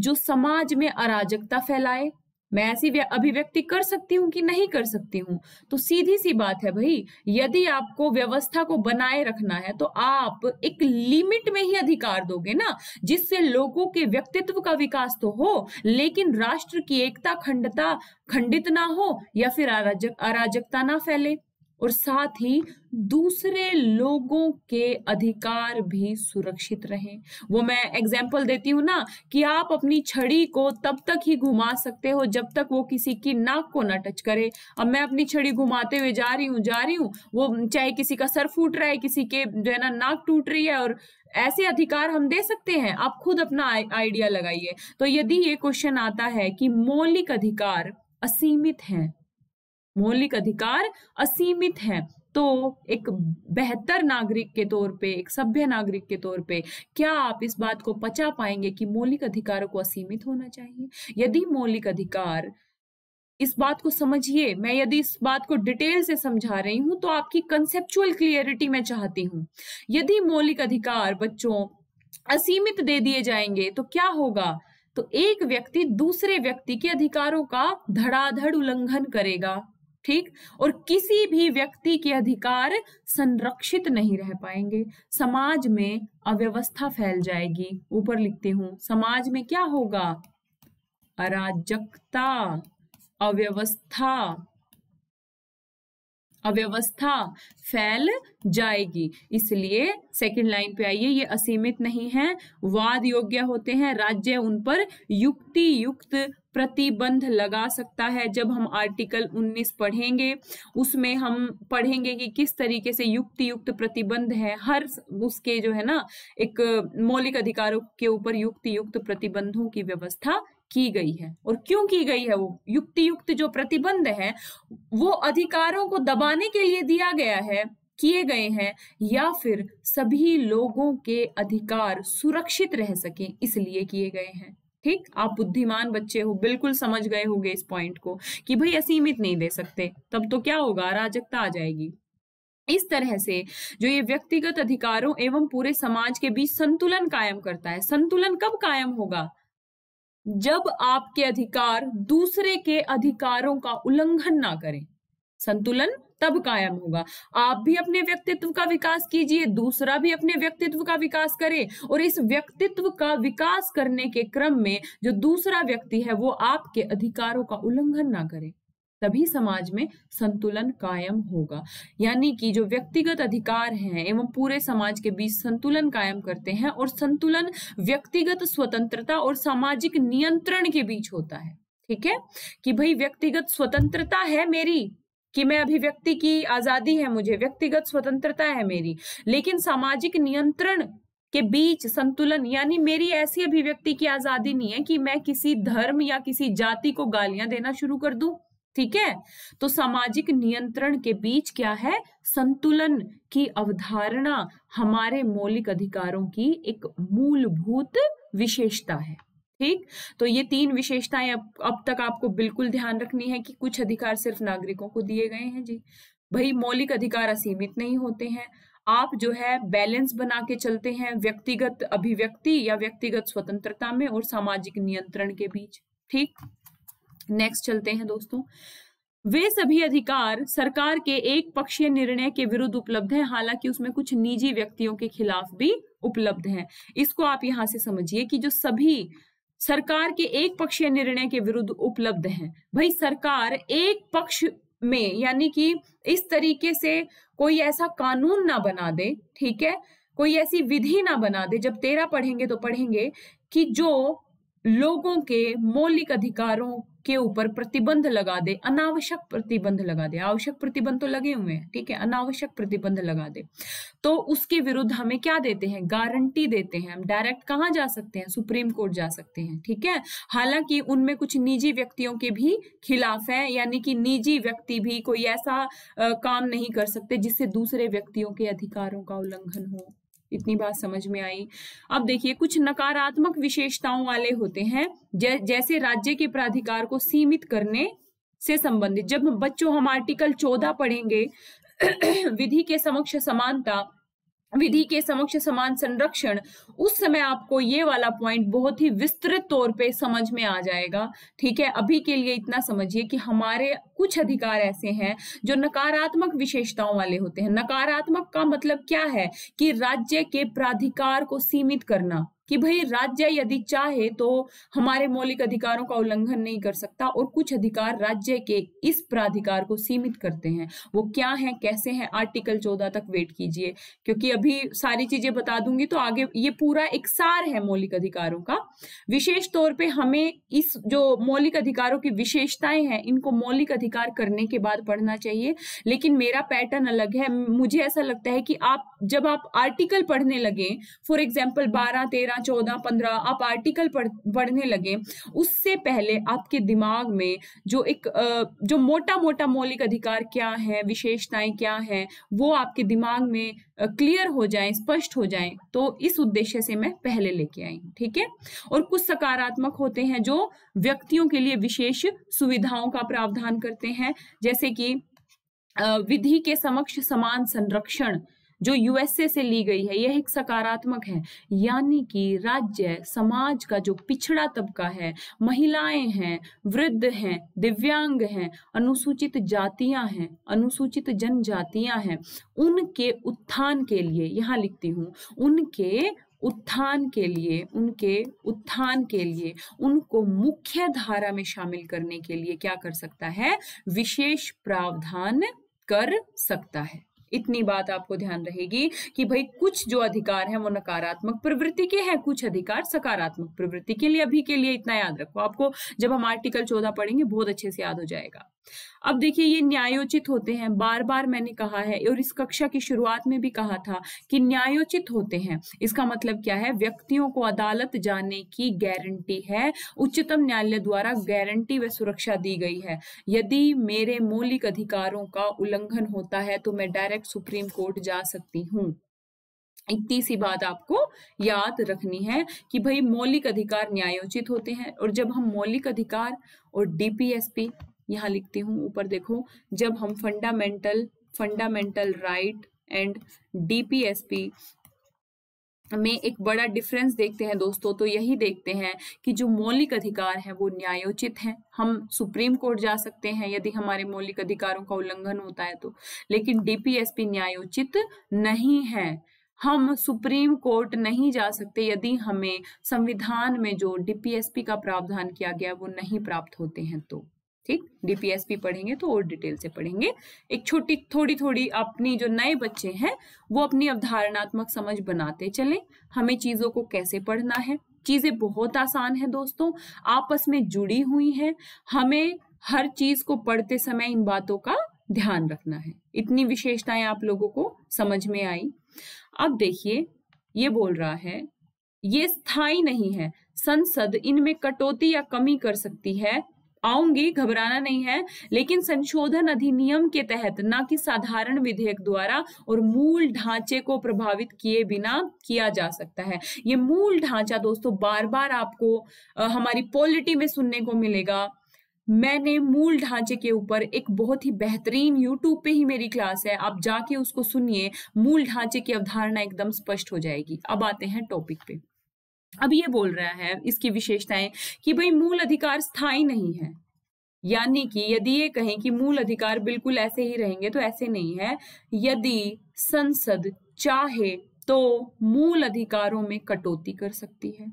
S1: जो समाज में अराजकता फैलाए मैं ऐसी अभिव्यक्ति कर सकती हूँ कि नहीं कर सकती हूँ तो सीधी सी बात है भाई यदि आपको व्यवस्था को बनाए रखना है तो आप एक लिमिट में ही अधिकार दोगे ना जिससे लोगों के व्यक्तित्व का विकास तो हो लेकिन राष्ट्र की एकता खंडता खंडित ना हो या फिर अराजक अराजकता ना फैले और साथ ही दूसरे लोगों के अधिकार भी सुरक्षित रहें वो मैं एग्जाम्पल देती हूँ ना कि आप अपनी छड़ी को तब तक ही घुमा सकते हो जब तक वो किसी की नाक को ना टच करे अब मैं अपनी छड़ी घुमाते हुए जा रही हूँ जा रही हूँ वो चाहे किसी का सर फूट रहा है किसी के जो है ना नाक टूट रही है और ऐसे अधिकार हम दे सकते हैं आप खुद अपना आइडिया लगाइए तो यदि ये क्वेश्चन आता है कि मौलिक अधिकार असीमित हैं मौलिक अधिकार असीमित है तो एक बेहतर नागरिक के तौर पे एक सभ्य नागरिक के तौर पे क्या आप इस बात को पचा पाएंगे कि मौलिक अधिकारों को असीमित होना चाहिए यदि मौलिक अधिकार इस बात को समझिए मैं यदि इस बात को डिटेल से समझा रही हूं तो आपकी कंसेप्चुअल क्लियरिटी मैं चाहती हूं यदि मौलिक अधिकार बच्चों असीमित दे दिए जाएंगे तो क्या होगा तो एक व्यक्ति दूसरे व्यक्ति के अधिकारों का धड़ाधड़ उल्लंघन करेगा ठीक और किसी भी व्यक्ति के अधिकार संरक्षित नहीं रह पाएंगे समाज में अव्यवस्था फैल जाएगी ऊपर लिखते हूं समाज में क्या होगा अराजकता अव्यवस्था अव्यवस्था फैल जाएगी इसलिए सेकंड लाइन पे आइए ये असीमित नहीं है वाद योग्य होते हैं राज्य उन पर युक्ति युक्त प्रतिबंध लगा सकता है जब हम आर्टिकल 19 पढ़ेंगे उसमें हम पढ़ेंगे कि किस तरीके से युक्ति युक्त प्रतिबंध है हर उसके जो है ना एक मौलिक अधिकारों के ऊपर युक्ति युक्त प्रतिबंधों की व्यवस्था की गई है और क्यों की गई है वो युक्ति युक्त जो प्रतिबंध है वो अधिकारों को दबाने के लिए दिया गया है किए गए हैं या फिर सभी लोगों के अधिकार सुरक्षित रह सके इसलिए किए गए हैं ठीक आप बुद्धिमान बच्चे हो बिल्कुल समझ गए होंगे इस पॉइंट को कि भाई असीमित नहीं दे सकते तब तो क्या होगा अराजकता आ जाएगी इस तरह से जो ये व्यक्तिगत अधिकारों एवं पूरे समाज के बीच संतुलन कायम करता है संतुलन कब कायम होगा जब आपके अधिकार दूसरे के अधिकारों का उल्लंघन ना करें संतुलन तब कायम होगा आप भी अपने व्यक्तित्व का विकास कीजिए दूसरा भी अपने व्यक्तित्व का विकास करे और इस व्यक्तित्व का विकास करने के क्रम में जो दूसरा व्यक्ति है वो आपके अधिकारों का उल्लंघन ना करे तभी समाज में संतुलन कायम होगा यानी कि जो व्यक्तिगत अधिकार हैं एवं पूरे समाज के बीच संतुलन कायम करते हैं और संतुलन व्यक्तिगत स्वतंत्रता और सामाजिक नियंत्रण के बीच होता है ठीक है कि भाई व्यक्तिगत स्वतंत्रता है मेरी कि मैं अभिव्यक्ति की आजादी है मुझे व्यक्तिगत स्वतंत्रता है मेरी लेकिन सामाजिक नियंत्रण के बीच संतुलन यानी मेरी ऐसी अभिव्यक्ति की आजादी नहीं है कि मैं किसी धर्म या किसी जाति को गालियां देना शुरू कर दूं ठीक है तो सामाजिक नियंत्रण के बीच क्या है संतुलन की अवधारणा हमारे मौलिक अधिकारों की एक मूलभूत विशेषता है ठीक तो ये तीन विशेषताएं अब अब तक आपको बिल्कुल ध्यान रखनी है कि कुछ अधिकार सिर्फ नागरिकों को दिए गए हैं जी भाई मौलिक अधिकार असीमित नहीं होते हैं आप जो है बैलेंस बना के चलते हैं व्यक्तिगत अभिव्यक्ति या व्यक्तिगत स्वतंत्रता में और सामाजिक नियंत्रण के बीच ठीक नेक्स्ट चलते हैं दोस्तों वे सभी अधिकार सरकार के एक पक्षीय निर्णय के विरुद्ध उपलब्ध है हालांकि उसमें कुछ निजी व्यक्तियों के खिलाफ भी उपलब्ध है इसको आप यहां से समझिए कि जो सभी सरकार के एक पक्षीय निर्णय के विरुद्ध उपलब्ध है भाई सरकार एक पक्ष में यानी कि इस तरीके से कोई ऐसा कानून ना बना दे ठीक है कोई ऐसी विधि ना बना दे जब तेरा पढ़ेंगे तो पढ़ेंगे कि जो लोगों के मौलिक अधिकारों के ऊपर प्रतिबंध लगा दे अनावश्यक प्रतिबंध लगा दे आवश्यक प्रतिबंध तो लगे हुए हैं ठीक है अनावश्यक प्रतिबंध लगा दे तो उसके विरुद्ध हमें क्या देते हैं गारंटी देते हैं हम डायरेक्ट कहाँ जा सकते हैं सुप्रीम कोर्ट जा सकते हैं ठीक है हालांकि उनमें कुछ निजी व्यक्तियों के भी खिलाफ है यानी कि निजी व्यक्ति भी कोई ऐसा आ, काम नहीं कर सकते जिससे दूसरे व्यक्तियों के अधिकारों का उल्लंघन हो इतनी बात समझ में आई अब देखिए कुछ नकारात्मक विशेषताओं वाले होते हैं जै, जैसे राज्य के प्राधिकार को सीमित करने से संबंधित जब बच्चों हम आर्टिकल चौदह पढ़ेंगे विधि के समक्ष समानता विधि के समक्ष समान संरक्षण उस समय आपको ये वाला पॉइंट बहुत ही विस्तृत तौर पे समझ में आ जाएगा ठीक है अभी के लिए इतना समझिए कि हमारे कुछ अधिकार ऐसे हैं जो नकारात्मक विशेषताओं वाले होते हैं नकारात्मक का मतलब क्या है कि राज्य के प्राधिकार को सीमित करना कि भाई राज्य यदि चाहे तो हमारे मौलिक अधिकारों का उल्लंघन नहीं कर सकता और कुछ अधिकार राज्य के इस प्राधिकार को सीमित करते हैं वो क्या है कैसे है आर्टिकल चौदह तक वेट कीजिए क्योंकि अभी सारी चीजें बता दूंगी तो आगे ये पूरा एक सार है मौलिक अधिकारों का विशेष तौर पर हमें इस जो मौलिक अधिकारों की विशेषताएं हैं इनको मौलिक अधिकार करने के बाद पढ़ना चाहिए लेकिन मेरा पैटर्न अलग है मुझे ऐसा लगता है कि आप जब आप आर्टिकल पढ़ने लगे फॉर एग्जाम्पल बारह तेरह चौदह पंद्रह आप आर्टिकल पढ़ पढ़ने लगे उससे पहले आपके दिमाग में जो एक जो मोटा मोटा मौलिक अधिकार क्या है विशेषताएं क्या है वो आपके दिमाग में क्लियर हो जाए स्पष्ट हो जाए तो इस उद्देश्य से मैं पहले लेके आई हूँ ठीक है और कुछ सकारात्मक होते हैं जो व्यक्तियों के लिए विशेष सुविधाओं का प्रावधान करते हैं जैसे कि विधि के समक्ष समान संरक्षण जो यूएसए से ली गई है यह एक सकारात्मक है यानी कि राज्य समाज का जो पिछड़ा तबका है महिलाएं हैं वृद्ध हैं दिव्यांग हैं अनुसूचित जातियां हैं अनुसूचित जनजातियां हैं उनके उत्थान के लिए यहाँ लिखती हूँ उनके उत्थान के लिए उनके उत्थान के लिए उनको मुख्य धारा में शामिल करने के लिए क्या कर सकता है विशेष प्रावधान कर सकता है इतनी बात आपको ध्यान रहेगी कि भाई कुछ जो अधिकार हैं वो नकारात्मक प्रवृत्ति के हैं कुछ अधिकार सकारात्मक प्रवृत्ति के लिए अभी के लिए इतना याद रखो आपको जब हम आर्टिकल चौदह पढ़ेंगे बहुत अच्छे से याद हो जाएगा अब देखिए ये न्यायोचित होते हैं बार बार मैंने कहा है और इस कक्षा की शुरुआत में भी कहा था कि न्यायोचित होते हैं इसका मतलब क्या है व्यक्तियों को अदालत जाने की गारंटी है उच्चतम न्यायालय द्वारा गारंटी व सुरक्षा दी गई है यदि मेरे मौलिक अधिकारों का उल्लंघन होता है तो मैं डायरेक्ट सुप्रीम कोर्ट जा सकती हूँ इतनी सी बात आपको याद रखनी है कि भाई मौलिक अधिकार न्यायोचित होते हैं और जब हम मौलिक अधिकार और डीपीएसपी यहाँ लिखती हूँ ऊपर देखो जब हम fundamental fundamental right and DPSP में एक बड़ा डिफरेंस देखते हैं दोस्तों तो यही देखते हैं कि जो मौलिक अधिकार हैं वो न्यायोचित हैं हम सुप्रीम कोर्ट जा सकते हैं यदि हमारे मौलिक अधिकारों का उल्लंघन होता है तो लेकिन डीपीएसपी न्यायोचित नहीं है हम सुप्रीम कोर्ट नहीं जा सकते यदि हमें संविधान में जो डीपीएसपी का प्रावधान किया गया वो नहीं प्राप्त होते हैं तो ठीक डीपीएसपी पढ़ेंगे तो और डिटेल से पढ़ेंगे एक छोटी थोड़ी थोड़ी अपनी जो नए बच्चे हैं वो अपनी अवधारणात्मक समझ बनाते चले हमें चीजों को कैसे पढ़ना है चीजें बहुत आसान है दोस्तों आपस में जुड़ी हुई हैं हमें हर चीज को पढ़ते समय इन बातों का ध्यान रखना है इतनी विशेषताएं आप लोगों को समझ में आई अब देखिए ये बोल रहा है ये स्थायी नहीं है संसद इनमें कटौती या कमी कर सकती है आऊंगी घबराना नहीं है लेकिन संशोधन अधिनियम के तहत न कि साधारण विधेयक द्वारा और मूल ढांचे को प्रभावित किए बिना किया जा सकता है ये मूल ढांचा दोस्तों बार बार आपको आ, हमारी पॉलिटी में सुनने को मिलेगा मैंने मूल ढांचे के ऊपर एक बहुत ही बेहतरीन यूट्यूब पे ही मेरी क्लास है आप जाके उसको सुनिए मूल ढांचे की अवधारणा एकदम स्पष्ट हो जाएगी अब आते हैं टॉपिक पे अब ये बोल रहा है इसकी विशेषताएं कि भाई मूल अधिकार स्थायी नहीं है यानी कि यदि ये कहें कि मूल अधिकार बिल्कुल ऐसे ही रहेंगे तो ऐसे नहीं है यदि संसद चाहे तो मूल अधिकारों में कटौती कर सकती है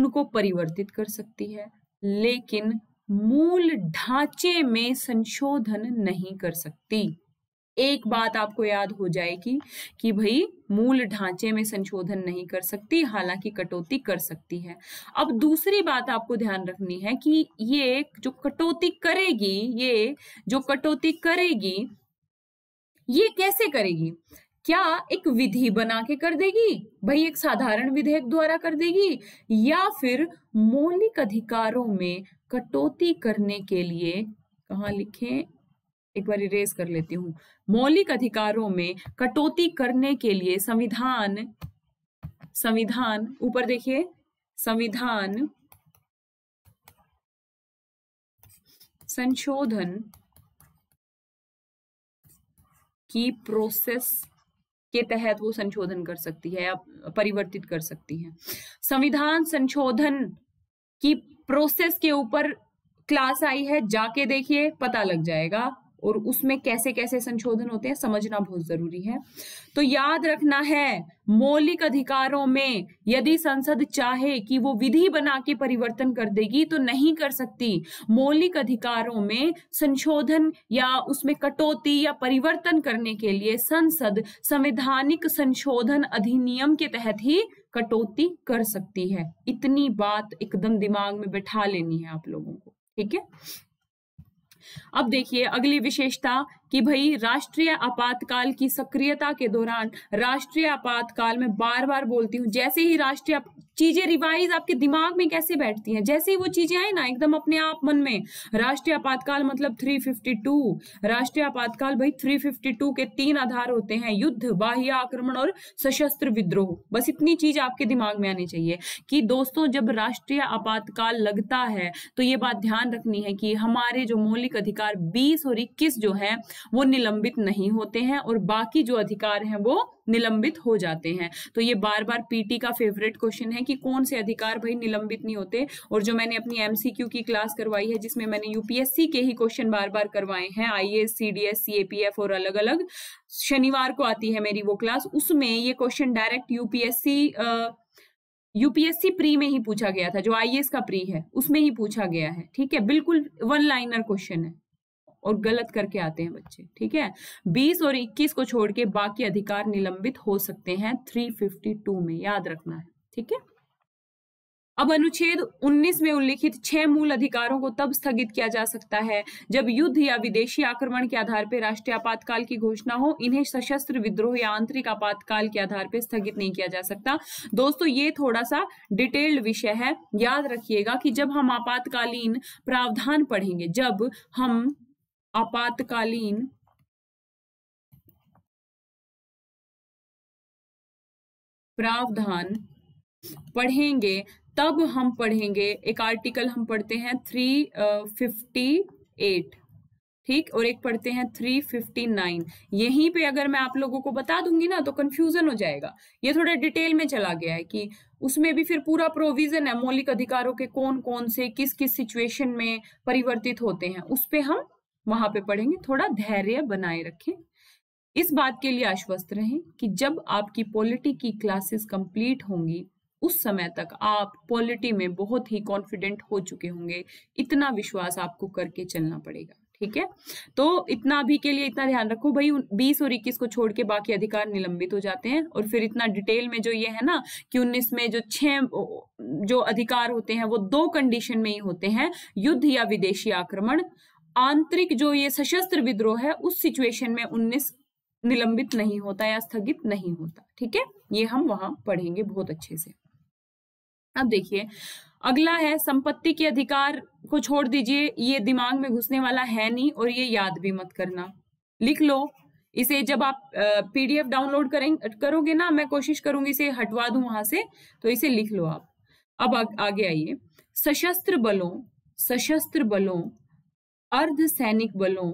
S1: उनको परिवर्तित कर सकती है लेकिन मूल ढांचे में संशोधन नहीं कर सकती एक बात आपको याद हो जाएगी कि भाई मूल ढांचे में संशोधन नहीं कर सकती हालांकि कटौती कर सकती है अब दूसरी बात आपको ध्यान रखनी है कि ये जो कटौती करेगी ये जो कटौती करेगी ये कैसे करेगी क्या एक विधि बना के कर देगी भाई एक साधारण विधेयक द्वारा कर देगी या फिर मौलिक अधिकारों में कटौती करने के लिए कहा लिखें एक बार इरेज कर लेती हूं मौलिक अधिकारों में कटौती करने के लिए संविधान संविधान ऊपर देखिए संविधान संशोधन की प्रोसेस के तहत वो संशोधन कर सकती है या परिवर्तित कर सकती है संविधान संशोधन की प्रोसेस के ऊपर क्लास आई है जाके देखिए पता लग जाएगा और उसमें कैसे कैसे संशोधन होते हैं समझना बहुत जरूरी है तो याद रखना है मौलिक अधिकारों में यदि संसद चाहे कि वो विधि बना के परिवर्तन कर देगी तो नहीं कर सकती मौलिक अधिकारों में संशोधन या उसमें कटौती या परिवर्तन करने के लिए संसद संवैधानिक संशोधन अधिनियम के तहत ही कटौती कर सकती है इतनी बात एकदम दिमाग में बैठा लेनी है आप लोगों को ठीक है अब देखिए अगली विशेषता कि भाई राष्ट्रीय आपातकाल की सक्रियता के दौरान राष्ट्रीय आपातकाल में बार बार बोलती हूँ जैसे ही राष्ट्रीय चीजें रिवाइज आपके दिमाग में कैसे बैठती हैं जैसे ही वो चीजें आए ना एकदम अपने आप मन में राष्ट्रीय आपातकाल मतलब 352 राष्ट्रीय आपातकाल भाई 352 के तीन आधार होते हैं युद्ध बाह्य आक्रमण और सशस्त्र विद्रोह बस इतनी चीज आपके दिमाग में आनी चाहिए कि दोस्तों जब राष्ट्रीय आपातकाल लगता है तो ये बात ध्यान रखनी है कि हमारे जो मौलिक अधिकार बीस और इक्कीस जो है वो निलंबित नहीं होते हैं और बाकी जो अधिकार हैं वो निलंबित हो जाते हैं तो ये बार बार पीटी का फेवरेट क्वेश्चन है कि कौन से अधिकार भाई निलंबित नहीं होते और जो मैंने अपनी एमसीक्यू की क्लास करवाई है जिसमें मैंने यूपीएससी के ही क्वेश्चन बार बार करवाए हैं I S C D S C APF और अलग अलग शनिवार को आती है मेरी वो क्लास उसमें ये question direct UPSC UPSC pre में ही पूछा गया था जो एस का प्री है उसमें ही पूछा गया है ठीक है बिल्कुल वन लाइनर क्वेश्चन है और गलत करके आते हैं बच्चे ठीक है 20 और 21 को छोड़ के बाकी अधिकार निलंबित हो सकते हैं 352 में याद रखना है ठीक है अब अनुच्छेद 19 में उल्लिखित छह मूल अधिकारों को तब स्थगित किया जा सकता है जब युद्ध या विदेशी आक्रमण के आधार पर राष्ट्रीय आपातकाल की घोषणा हो इन्हें सशस्त्र विद्रोह या आंतरिक आपातकाल के आधार पर स्थगित नहीं किया जा सकता दोस्तों ये थोड़ा सा डिटेल्ड विषय है याद रखिएगा कि जब हम आपातकालीन प्रावधान पढ़ेंगे जब हम आपातकालीन प्रावधान पढ़ेंगे तब हम पढ़ेंगे एक आर्टिकल हम पढ़ते हैं थ्री फिफ्टी एट ठीक और एक पढ़ते हैं थ्री फिफ्टी नाइन यहीं पे अगर मैं आप लोगों को बता दूंगी ना तो कंफ्यूजन हो जाएगा ये थोड़ा डिटेल में चला गया है कि उसमें भी फिर पूरा प्रोविजन है मौलिक अधिकारों के कौन कौन से किस किस सिचुएशन में परिवर्तित होते हैं उस पर हम वहां पे पढ़ेंगे थोड़ा धैर्य बनाए रखें इस बात के लिए आश्वस्त रहें कि जब आपकी पॉलिटी की क्लासेस कंप्लीट होंगी उस समय तक आप पॉलिटी में बहुत ही कॉन्फिडेंट हो चुके होंगे इतना विश्वास आपको करके चलना पड़ेगा ठीक है तो इतना अभी के लिए इतना ध्यान रखो भाई बीस और इक्कीस को छोड़ के बाकी अधिकार निलंबित हो जाते हैं और फिर इतना डिटेल में जो ये है ना कि उन्नीस में जो छह जो अधिकार होते हैं वो दो कंडीशन में ही होते हैं युद्ध या विदेशी आक्रमण आंतरिक जो ये सशस्त्र विद्रोह है उस सिचुएशन में उन्नीस निलंबित नहीं होता या स्थगित नहीं होता ठीक है ये हम वहां पढ़ेंगे बहुत अच्छे से अब देखिए अगला है संपत्ति के अधिकार को छोड़ दीजिए ये दिमाग में घुसने वाला है नहीं और ये याद भी मत करना लिख लो इसे जब आप पीडीएफ डाउनलोड करें करोगे ना मैं कोशिश करूंगी इसे हटवा दू वहां से तो इसे लिख लो आप अब आ, आगे आइए सशस्त्र बलों सशस्त्र बलों अर्धसैनिक बलों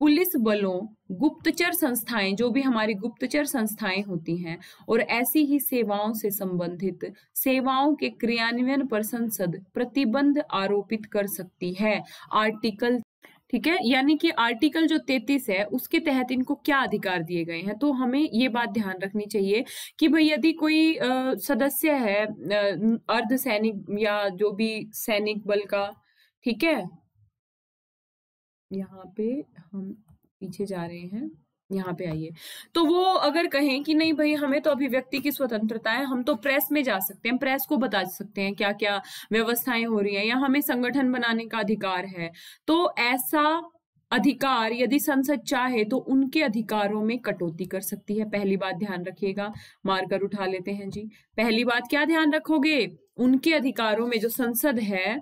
S1: पुलिस बलों गुप्तचर संस्थाएं जो भी हमारी गुप्तचर संस्थाएं होती हैं और ऐसी ही सेवाओं से संबंधित सेवाओं के क्रियान्वयन पर संसद प्रतिबंध आरोपित कर सकती है आर्टिकल ठीक है यानी कि आर्टिकल जो 33 है उसके तहत इनको क्या अधिकार दिए गए हैं तो हमें ये बात ध्यान रखनी चाहिए कि भाई यदि कोई आ, सदस्य है अर्ध सैनिक या जो भी सैनिक बल का ठीक है यहाँ पे हम पीछे जा रहे हैं यहाँ पे आइए तो वो अगर कहें कि नहीं भाई हमें तो अभिव्यक्ति की स्वतंत्रता है हम तो प्रेस में जा सकते हैं प्रेस को बता सकते हैं क्या क्या व्यवस्थाएं हो रही हैं या हमें संगठन बनाने का अधिकार है तो ऐसा अधिकार यदि संसद चाहे तो उनके अधिकारों में कटौती कर सकती है पहली बात ध्यान रखिएगा मार्कर उठा लेते हैं जी पहली बात क्या ध्यान रखोगे उनके अधिकारों में जो संसद है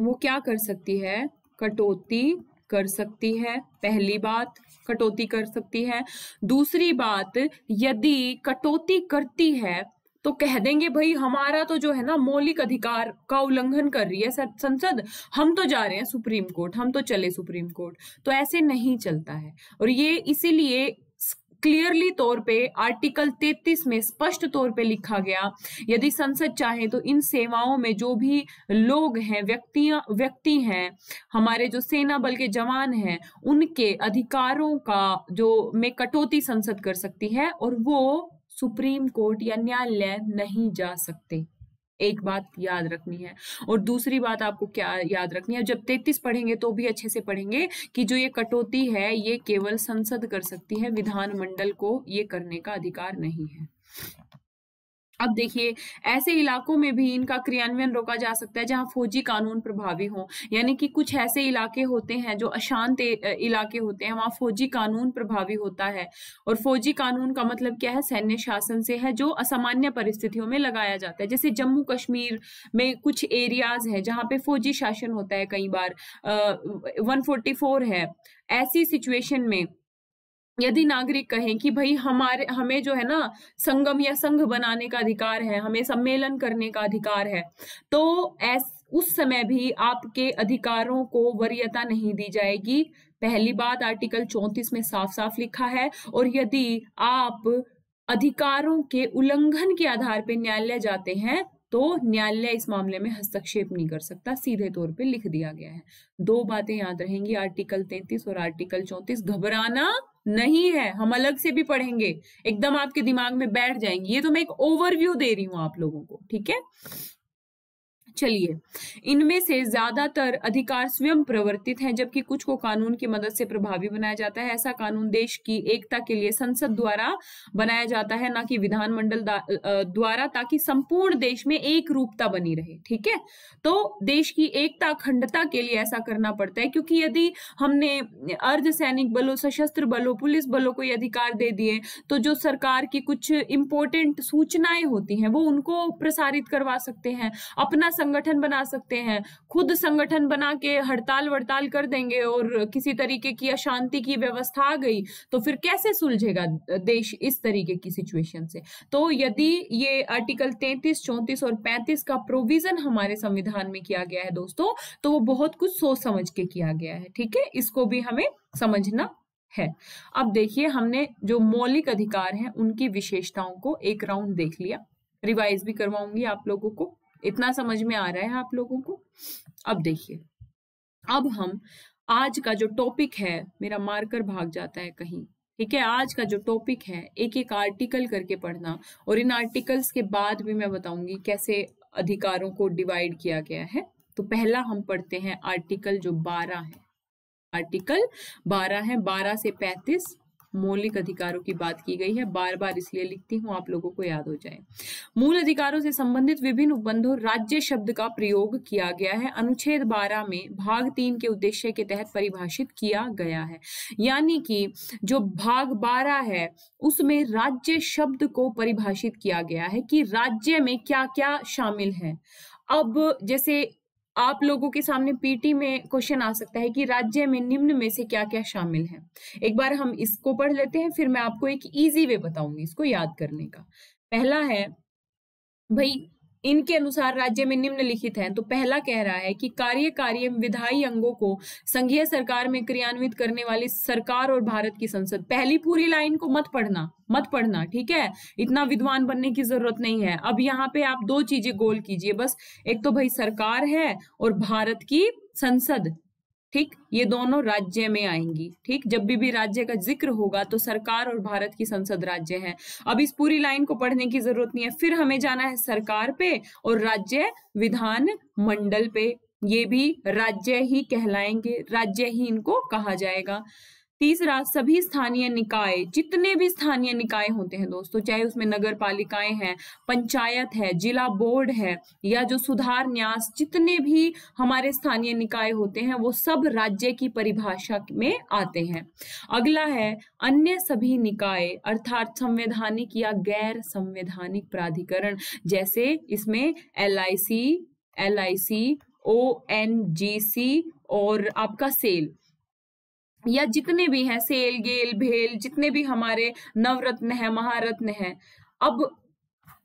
S1: वो क्या कर सकती है कटौती कर सकती है पहली बात कटौती कर सकती है दूसरी बात यदि कटौती करती है तो कह देंगे भाई हमारा तो जो है ना मौलिक अधिकार का उल्लंघन कर रही है संसद हम तो जा रहे हैं सुप्रीम कोर्ट हम तो चले सुप्रीम कोर्ट तो ऐसे नहीं चलता है और ये इसीलिए क्लियरली तौर पे आर्टिकल 33 में स्पष्ट तौर पे लिखा गया यदि संसद चाहे तो इन सेवाओं में जो भी लोग हैं व्यक्तियां व्यक्ति हैं हमारे जो सेना बल के जवान हैं उनके अधिकारों का जो में कटौती संसद कर सकती है और वो सुप्रीम कोर्ट या न्यायालय नहीं जा सकते एक बात याद रखनी है और दूसरी बात आपको क्या याद रखनी है जब तैतीस पढ़ेंगे तो भी अच्छे से पढ़ेंगे कि जो ये कटौती है ये केवल संसद कर सकती है विधानमंडल को ये करने का अधिकार नहीं है अब देखिए ऐसे इलाकों में भी इनका क्रियान्वयन रोका जा सकता है जहां फौजी कानून प्रभावी हो यानी कि कुछ ऐसे इलाके होते हैं जो अशांत इलाके होते हैं वहां फौजी कानून प्रभावी होता है और फौजी कानून का मतलब क्या है सैन्य शासन से है जो असामान्य परिस्थितियों में लगाया जाता है जैसे जम्मू कश्मीर में कुछ एरियाज हैं जहाँ पे फौजी शासन होता है कई बार वन फोर्टी फोर है ऐसी सिचुएशन में यदि नागरिक कहें कि भाई हमारे हमें जो है ना संगम या संघ बनाने का अधिकार है हमें सम्मेलन करने का अधिकार है तो ऐस उस समय भी आपके अधिकारों को वरीयता नहीं दी जाएगी पहली बात आर्टिकल चौंतीस में साफ साफ लिखा है और यदि आप अधिकारों के उल्लंघन के आधार पर न्यायालय जाते हैं तो न्यायालय इस मामले में हस्तक्षेप नहीं कर सकता सीधे तौर पे लिख दिया गया है दो बातें याद रहेंगी आर्टिकल 33 और आर्टिकल 34 घबराना नहीं है हम अलग से भी पढ़ेंगे एकदम आपके दिमाग में बैठ जाएंगे ये तो मैं एक ओवरव्यू दे रही हूं आप लोगों को ठीक है चलिए इनमें से ज्यादातर अधिकार स्वयं प्रवर्तित हैं जबकि कुछ को कानून की मदद से प्रभावी बनाया जाता है ऐसा कानून देश की एकता के लिए संसद द्वारा बनाया जाता है ना कि विधानमंडल द्वारा ताकि संपूर्ण देश में एक रूपता बनी रहे ठीक है तो देश की एकता अखंडता के लिए ऐसा करना पड़ता है क्योंकि यदि हमने अर्ध सैनिक बलों सशस्त्र बलों पुलिस बलों को ये अधिकार दे दिए तो जो सरकार की कुछ इंपोर्टेंट सूचनाएं होती हैं वो उनको प्रसारित करवा सकते हैं अपना संगठन बना सकते हैं खुद संगठन बना के हड़ताल वड़ताल कर देंगे और किसी तरीके की अशांति की व्यवस्था आ गई तो फिर कैसे सुलझेगा देश इस तरीके की सिचुएशन से तो यदि ये आर्टिकल तैतीस चौंतीस और पैंतीस का प्रोविजन हमारे संविधान में किया गया है दोस्तों तो वो बहुत कुछ सोच समझ के किया गया है ठीक है इसको भी हमें समझना है अब देखिए हमने जो मौलिक अधिकार हैं उनकी विशेषताओं को एक राउंड देख लिया रिवाइज भी करवाऊंगी आप लोगों को इतना समझ में आ रहा है आप लोगों को अब देखिए अब हम आज का जो टॉपिक है मेरा मार्कर भाग जाता है कहीं ठीक है आज का जो टॉपिक है एक एक आर्टिकल करके पढ़ना और इन आर्टिकल्स के बाद भी मैं बताऊंगी कैसे अधिकारों को डिवाइड किया गया है तो पहला हम पढ़ते हैं आर्टिकल जो बारह है आर्टिकल बारह है बारह से पैंतीस मौलिक अधिकारों की बात की गई है बार बार इसलिए लिखती हूँ आप लोगों को याद हो जाए मूल अधिकारों से संबंधित विभिन्न उपबंधों राज्य शब्द का प्रयोग किया गया है अनुच्छेद बारह में भाग तीन के उद्देश्य के तहत परिभाषित किया गया है यानी कि जो भाग बारह है उसमें राज्य शब्द को परिभाषित किया गया है कि राज्य में क्या क्या शामिल है अब जैसे आप लोगों के सामने पीटी में क्वेश्चन आ सकता है कि राज्य में निम्न में से क्या क्या शामिल है एक बार हम इसको पढ़ लेते हैं फिर मैं आपको एक इजी वे बताऊंगी इसको याद करने का पहला है भाई इनके अनुसार राज्य में निम्नलिखित हैं तो पहला कह रहा है कि कार्यकारी कार्य विधायी अंगों को संघीय सरकार में क्रियान्वित करने वाली सरकार और भारत की संसद पहली पूरी लाइन को मत पढ़ना मत पढ़ना ठीक है इतना विद्वान बनने की जरूरत नहीं है अब यहाँ पे आप दो चीजें गोल कीजिए बस एक तो भाई सरकार है और भारत की संसद ठीक ये दोनों राज्य में आएंगी ठीक जब भी भी राज्य का जिक्र होगा तो सरकार और भारत की संसद राज्य है अब इस पूरी लाइन को पढ़ने की जरूरत नहीं है फिर हमें जाना है सरकार पे और राज्य विधान मंडल पे ये भी राज्य ही कहलाएंगे राज्य ही इनको कहा जाएगा तीसरा सभी स्थानीय निकाय जितने भी स्थानीय निकाय होते हैं दोस्तों चाहे उसमें नगर पालिकाएं हैं पंचायत है जिला बोर्ड है या जो सुधार न्यास जितने भी हमारे स्थानीय निकाय होते हैं वो सब राज्य की परिभाषा में आते हैं अगला है अन्य सभी निकाय अर्थात संवैधानिक या गैर संवैधानिक प्राधिकरण जैसे इसमें L I C L I C O N G C और आपका सेल या जितने भी हैं सेल गेल भेल जितने भी हमारे नवरत्न हैं महारत्न हैं अब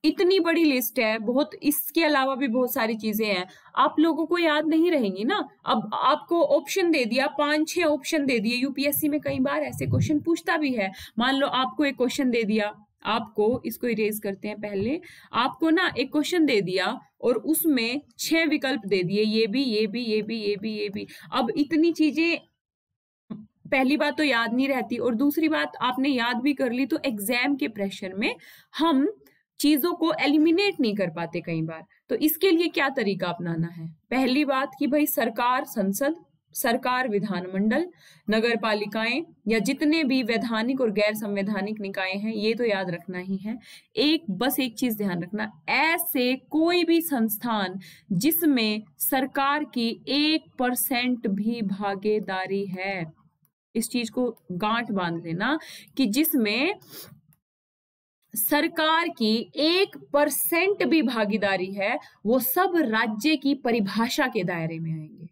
S1: इतनी बड़ी लिस्ट है बहुत इसके अलावा भी बहुत सारी चीजें हैं आप लोगों को याद नहीं रहेंगी ना अब आपको ऑप्शन दे दिया पांच छह ऑप्शन दे दिए यूपीएससी में कई बार ऐसे क्वेश्चन पूछता भी है मान लो आपको एक क्वेश्चन दे दिया आपको इसको इरेज करते हैं पहले आपको ना एक क्वेश्चन दे दिया और उसमें छह विकल्प दे दिए ये भी ये भी ये भी ये भी ये भी अब इतनी चीजें पहली बात तो याद नहीं रहती और दूसरी बात आपने याद भी कर ली तो एग्जाम के प्रेशर में हम चीजों को एलिमिनेट नहीं कर पाते कई बार तो इसके लिए क्या तरीका अपनाना है पहली बात कि भाई सरकार संसद सरकार विधानमंडल नगर पालिकाएं या जितने भी वैधानिक और गैर संवैधानिक निकाय हैं ये तो याद रखना ही है एक बस एक चीज ध्यान रखना ऐसे कोई भी संस्थान जिसमें सरकार की एक परसेंट भी भागीदारी है इस चीज को गांठ बांध लेना कि जिसमें सरकार की एक परसेंट भी भागीदारी है वो सब राज्य की परिभाषा के दायरे में आएंगे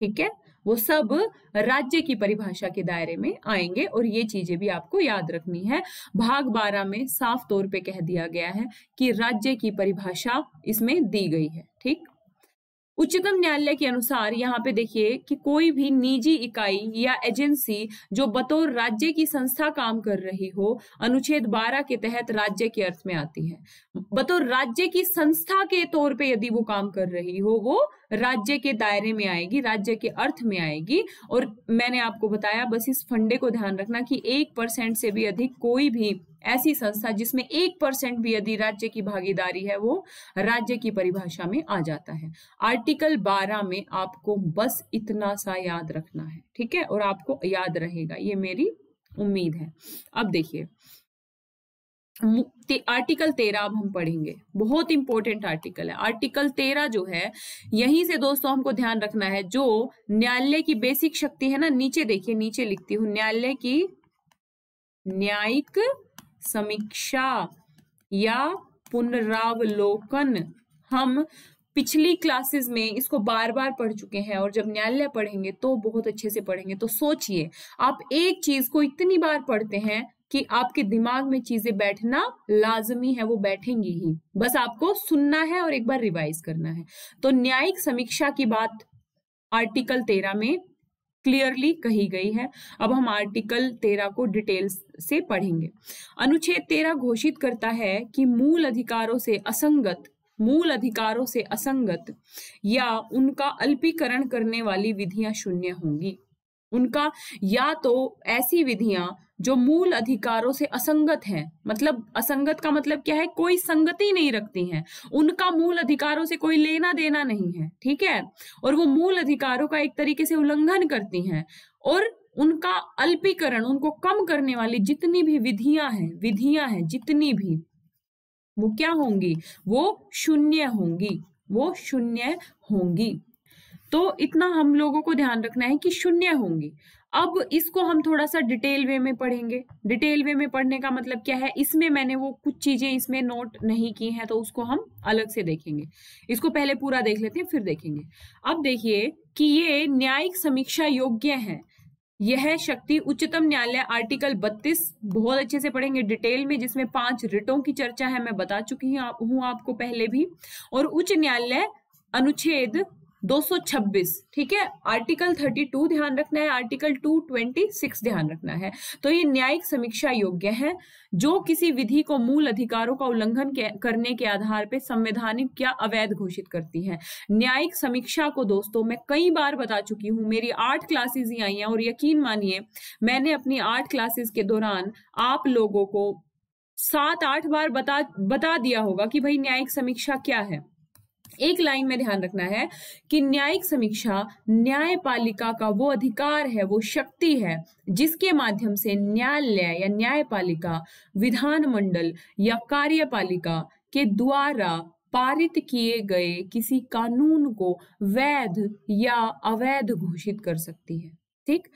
S1: ठीक है वो सब राज्य की परिभाषा के दायरे में आएंगे और ये चीजें भी आपको याद रखनी है भाग बारह में साफ तौर पे कह दिया गया है कि राज्य की परिभाषा इसमें दी गई है ठीक उच्चतम न्यायालय के अनुसार यहाँ पे देखिए कि कोई भी निजी इकाई या एजेंसी जो बतौर राज्य की संस्था काम कर रही हो अनुच्छेद 12 के तहत राज्य के अर्थ में आती है बतौर राज्य की संस्था के तौर पे यदि वो काम कर रही हो वो राज्य के दायरे में आएगी राज्य के अर्थ में आएगी और मैंने आपको बताया बस इस फंडे को ध्यान रखना कि एक परसेंट से भी अधिक कोई भी ऐसी संस्था जिसमें एक परसेंट भी यदि राज्य की भागीदारी है वो राज्य की परिभाषा में आ जाता है आर्टिकल 12 में आपको बस इतना सा याद रखना है ठीक है और आपको याद रहेगा ये मेरी उम्मीद है अब देखिए ते, आर्टिकल तेरह अब हम पढ़ेंगे बहुत इंपॉर्टेंट आर्टिकल है आर्टिकल तेरह जो है यहीं से दोस्तों हमको ध्यान रखना है जो न्यायालय की बेसिक शक्ति है ना नीचे देखिए नीचे लिखती हूँ न्यायालय की न्यायिक समीक्षा या पुनरावलोकन हम पिछली क्लासेस में इसको बार बार पढ़ चुके हैं और जब न्यायालय पढ़ेंगे तो बहुत अच्छे से पढ़ेंगे तो सोचिए आप एक चीज को इतनी बार पढ़ते हैं कि आपके दिमाग में चीजें बैठना लाजमी है वो बैठेंगी ही बस आपको सुनना है और एक बार रिवाइज करना है तो न्यायिक समीक्षा की बात आर्टिकल तेरह में क्लियरली कही गई है अब हम आर्टिकल तेरह को डिटेल्स से पढ़ेंगे अनुच्छेद तेरह घोषित करता है कि मूल अधिकारों से असंगत मूल अधिकारों से असंगत या उनका अल्पीकरण करने वाली विधियां शून्य होंगी उनका या तो ऐसी विधियां जो मूल अधिकारों से असंगत हैं मतलब असंगत का मतलब क्या है कोई संगति नहीं रखती हैं उनका मूल अधिकारों से कोई लेना देना नहीं है ठीक है और वो मूल अधिकारों का एक तरीके से उल्लंघन करती हैं और उनका अल्पीकरण उनको कम करने वाली जितनी भी विधियां हैं विधियां हैं जितनी भी वो क्या होंगी वो शून्य होंगी वो शून्य होंगी तो इतना हम लोगों को ध्यान रखना है कि शून्य होंगी अब इसको हम थोड़ा सा डिटेल वे में पढ़ेंगे डिटेल वे में पढ़ने का मतलब क्या है इसमें मैंने वो कुछ चीजें इसमें नोट नहीं की हैं तो उसको हम अलग से देखेंगे इसको पहले पूरा देख लेते हैं फिर देखेंगे अब देखिए कि ये न्यायिक समीक्षा योग्य है यह शक्ति उच्चतम न्यायालय आर्टिकल 32 बहुत अच्छे से पढ़ेंगे डिटेल में जिसमें पांच रिटों की चर्चा है मैं बता चुकी हूँ आपको पहले भी और उच्च न्यायालय अनुच्छेद 226 ठीक है आर्टिकल 32 ध्यान रखना है आर्टिकल 226 ध्यान रखना है तो ये न्यायिक समीक्षा योग्य है जो किसी विधि को मूल अधिकारों का उल्लंघन करने के आधार पर संवैधानिक या अवैध घोषित करती है न्यायिक समीक्षा को दोस्तों मैं कई बार बता चुकी हूं मेरी आठ क्लासेज ही आई हैं और यकीन मानिए मैंने अपनी आठ क्लासेस के दौरान आप लोगों को सात आठ बार बता बता दिया होगा कि भाई न्यायिक समीक्षा क्या है एक लाइन में ध्यान रखना है कि न्यायिक समीक्षा न्यायपालिका का वो अधिकार है वो शक्ति है जिसके माध्यम से न्यायालय या न्यायपालिका विधान मंडल या कार्यपालिका के द्वारा पारित किए गए किसी कानून को वैध या अवैध घोषित कर सकती है ठीक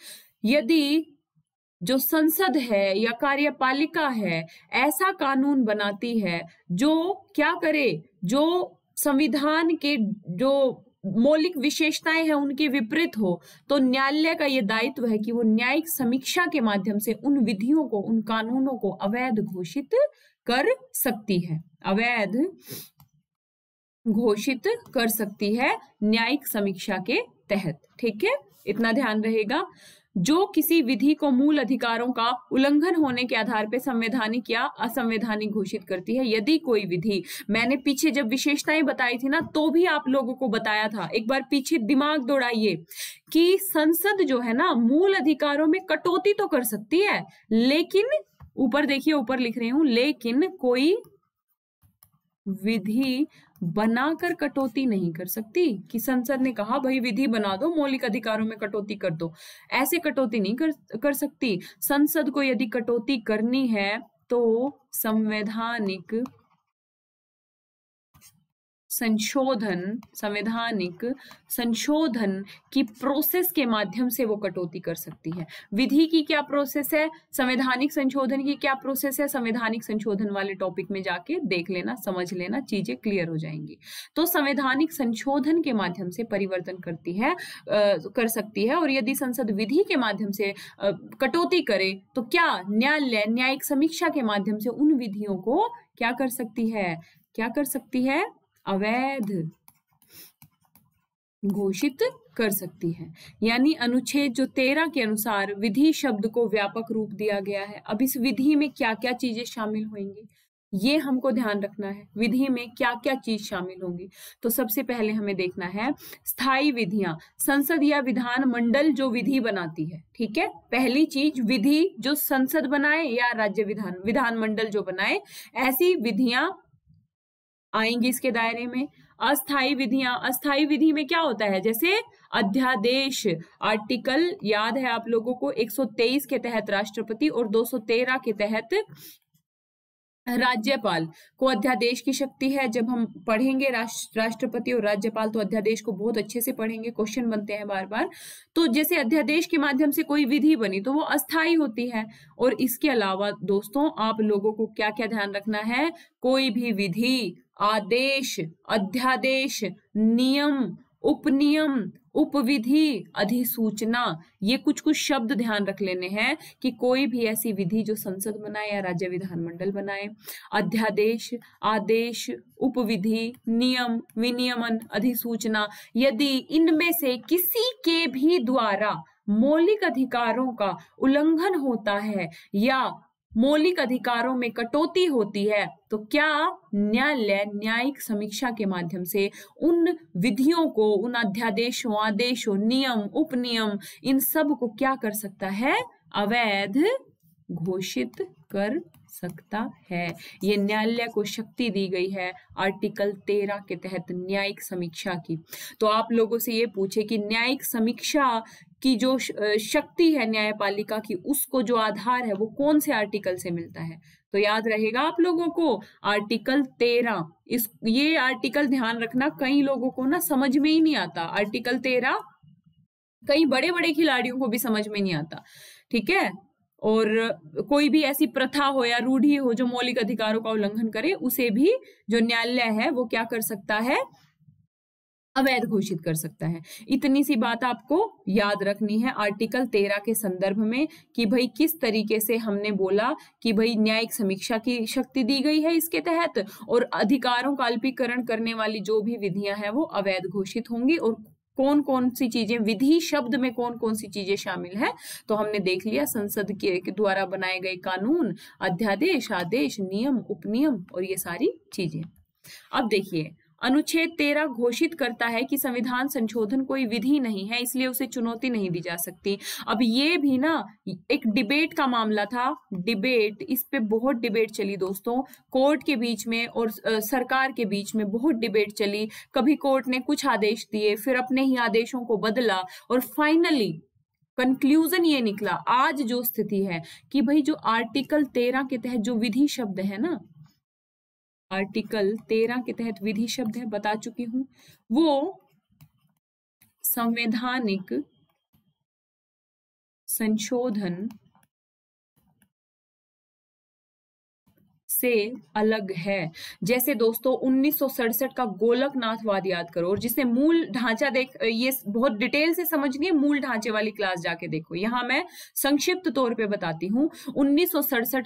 S1: यदि जो संसद है या कार्यपालिका है ऐसा कानून बनाती है जो क्या करे जो संविधान के जो मौलिक विशेषताएं हैं उनके विपरीत हो तो न्यायालय का ये दायित्व है कि वो न्यायिक समीक्षा के माध्यम से उन विधियों को उन कानूनों को अवैध घोषित कर सकती है अवैध घोषित कर सकती है न्यायिक समीक्षा के तहत ठीक है इतना ध्यान रहेगा जो किसी विधि को मूल अधिकारों का उल्लंघन होने के आधार पर संवैधानिक या असंवैधानिक घोषित करती है यदि कोई विधि मैंने पीछे जब विशेषताएं बताई थी ना तो भी आप लोगों को बताया था एक बार पीछे दिमाग दौड़ाइए कि संसद जो है ना मूल अधिकारों में कटौती तो कर सकती है लेकिन ऊपर देखिए ऊपर लिख रही हूं लेकिन कोई विधि बनाकर कटौती नहीं कर सकती कि संसद ने कहा भाई विधि बना दो मौलिक अधिकारों में कटौती कर दो ऐसे कटौती नहीं कर कर सकती संसद को यदि कटौती करनी है तो संवैधानिक संशोधन संवैधानिक संशोधन की प्रोसेस के माध्यम से वो कटौती कर सकती है विधि की क्या प्रोसेस है संवैधानिक संशोधन की क्या प्रोसेस है संवैधानिक संशोधन वाले टॉपिक में जाके देख लेना समझ लेना चीजें क्लियर हो जाएंगी तो संवैधानिक संशोधन के माध्यम से परिवर्तन करती है आ, कर सकती है और यदि संसद विधि के माध्यम से आ, कटौती करे तो क्या न्यायालय न्यायिक समीक्षा के माध्यम से उन विधियों को क्या कर सकती है क्या कर सकती है अवैध घोषित कर सकती है यानी अनुच्छेद जो तेरह के अनुसार विधि शब्द को व्यापक रूप दिया गया है अब इस विधि में क्या क्या चीजें शामिल होंगी ये हमको ध्यान रखना है विधि में क्या क्या चीज शामिल होंगी तो सबसे पहले हमें देखना है स्थायी विधियां संसद या विधान मंडल जो विधि बनाती है ठीक है पहली चीज विधि जो संसद बनाए या राज्य विधान विधान मंडल जो बनाए ऐसी विधियां आएंगी इसके दायरे में अस्थाई विधियां अस्थाई विधि में क्या होता है जैसे अध्यादेश आर्टिकल याद है आप लोगों को 123 के तहत राष्ट्रपति और 213 के तहत राज्यपाल को अध्यादेश की शक्ति है जब हम पढ़ेंगे राष्ट्र राष्ट्रपति और राज्यपाल तो अध्यादेश को बहुत अच्छे से पढ़ेंगे क्वेश्चन बनते हैं बार बार तो जैसे अध्यादेश के माध्यम से कोई विधि बनी तो वो अस्थाई होती है और इसके अलावा दोस्तों आप लोगों को क्या क्या ध्यान रखना है कोई भी विधि आदेश अध्यादेश नियम उपनियम उपविधि अधिसूचना ये कुछ कुछ शब्द ध्यान रख लेने हैं कि कोई भी ऐसी विधि जो संसद बनाए या राज्य विधानमंडल बनाए अध्यादेश आदेश उपविधि नियम विनियमन अधिसूचना यदि इनमें से किसी के भी द्वारा मौलिक अधिकारों का उल्लंघन होता है या मौलिक अधिकारों में कटौती होती है तो क्या न्यायालय न्यायिक समीक्षा के माध्यम से उन विधियों को उन अध्यादेशों आदेशों नियम उपनियम इन सब को क्या कर सकता है अवैध घोषित कर सकता है ये न्यायालय को शक्ति दी गई है आर्टिकल तेरह के तहत न्यायिक समीक्षा की तो आप लोगों से ये पूछे कि न्यायिक समीक्षा की जो शक्ति है न्यायपालिका की उसको जो आधार है वो कौन से आर्टिकल से मिलता है तो याद रहेगा आप लोगों को आर्टिकल तेरह इस ये आर्टिकल ध्यान रखना कई लोगों को ना समझ में ही नहीं आता आर्टिकल तेरह कई बड़े बड़े खिलाड़ियों को भी समझ में नहीं आता ठीक है और कोई भी ऐसी प्रथा हो या रूढ़ी हो जो मौलिक अधिकारों का उल्लंघन करे उसे भी जो न्यायालय है वो क्या कर सकता है अवैध घोषित कर सकता है इतनी सी बात आपको याद रखनी है आर्टिकल तेरह के संदर्भ में कि भाई किस तरीके से हमने बोला कि भाई न्यायिक समीक्षा की शक्ति दी गई है इसके तहत और अधिकारों का अल्पीकरण करने वाली जो भी विधियां हैं वो अवैध घोषित होंगी और कौन कौन सी चीजें विधि शब्द में कौन कौन सी चीजें शामिल है तो हमने देख लिया संसद के द्वारा बनाए गए कानून अध्यादेश आदेश नियम उपनियम और ये सारी चीजें अब देखिए अनुच्छेद तेरह घोषित करता है कि संविधान संशोधन कोई विधि नहीं है इसलिए उसे चुनौती नहीं दी जा सकती अब ये भी ना एक डिबेट का मामला था डिबेट इस पे बहुत डिबेट चली दोस्तों कोर्ट के बीच में और सरकार के बीच में बहुत डिबेट चली कभी कोर्ट ने कुछ आदेश दिए फिर अपने ही आदेशों को बदला और फाइनली कंक्लूजन ये निकला आज जो स्थिति है कि भाई जो आर्टिकल तेरह के तहत जो विधि शब्द है ना आर्टिकल तेरह के तहत विधि शब्द है बता चुकी हूं वो संवैधानिक संशोधन से अलग है जैसे दोस्तों उन्नीस का गोलकनाथ वाद याद करो और जिसने मूल ढांचा देख ये बहुत डिटेल से समझनी है मूल ढांचे वाली क्लास जाके देखो यहां मैं संक्षिप्त तौर पे बताती हूं उन्नीस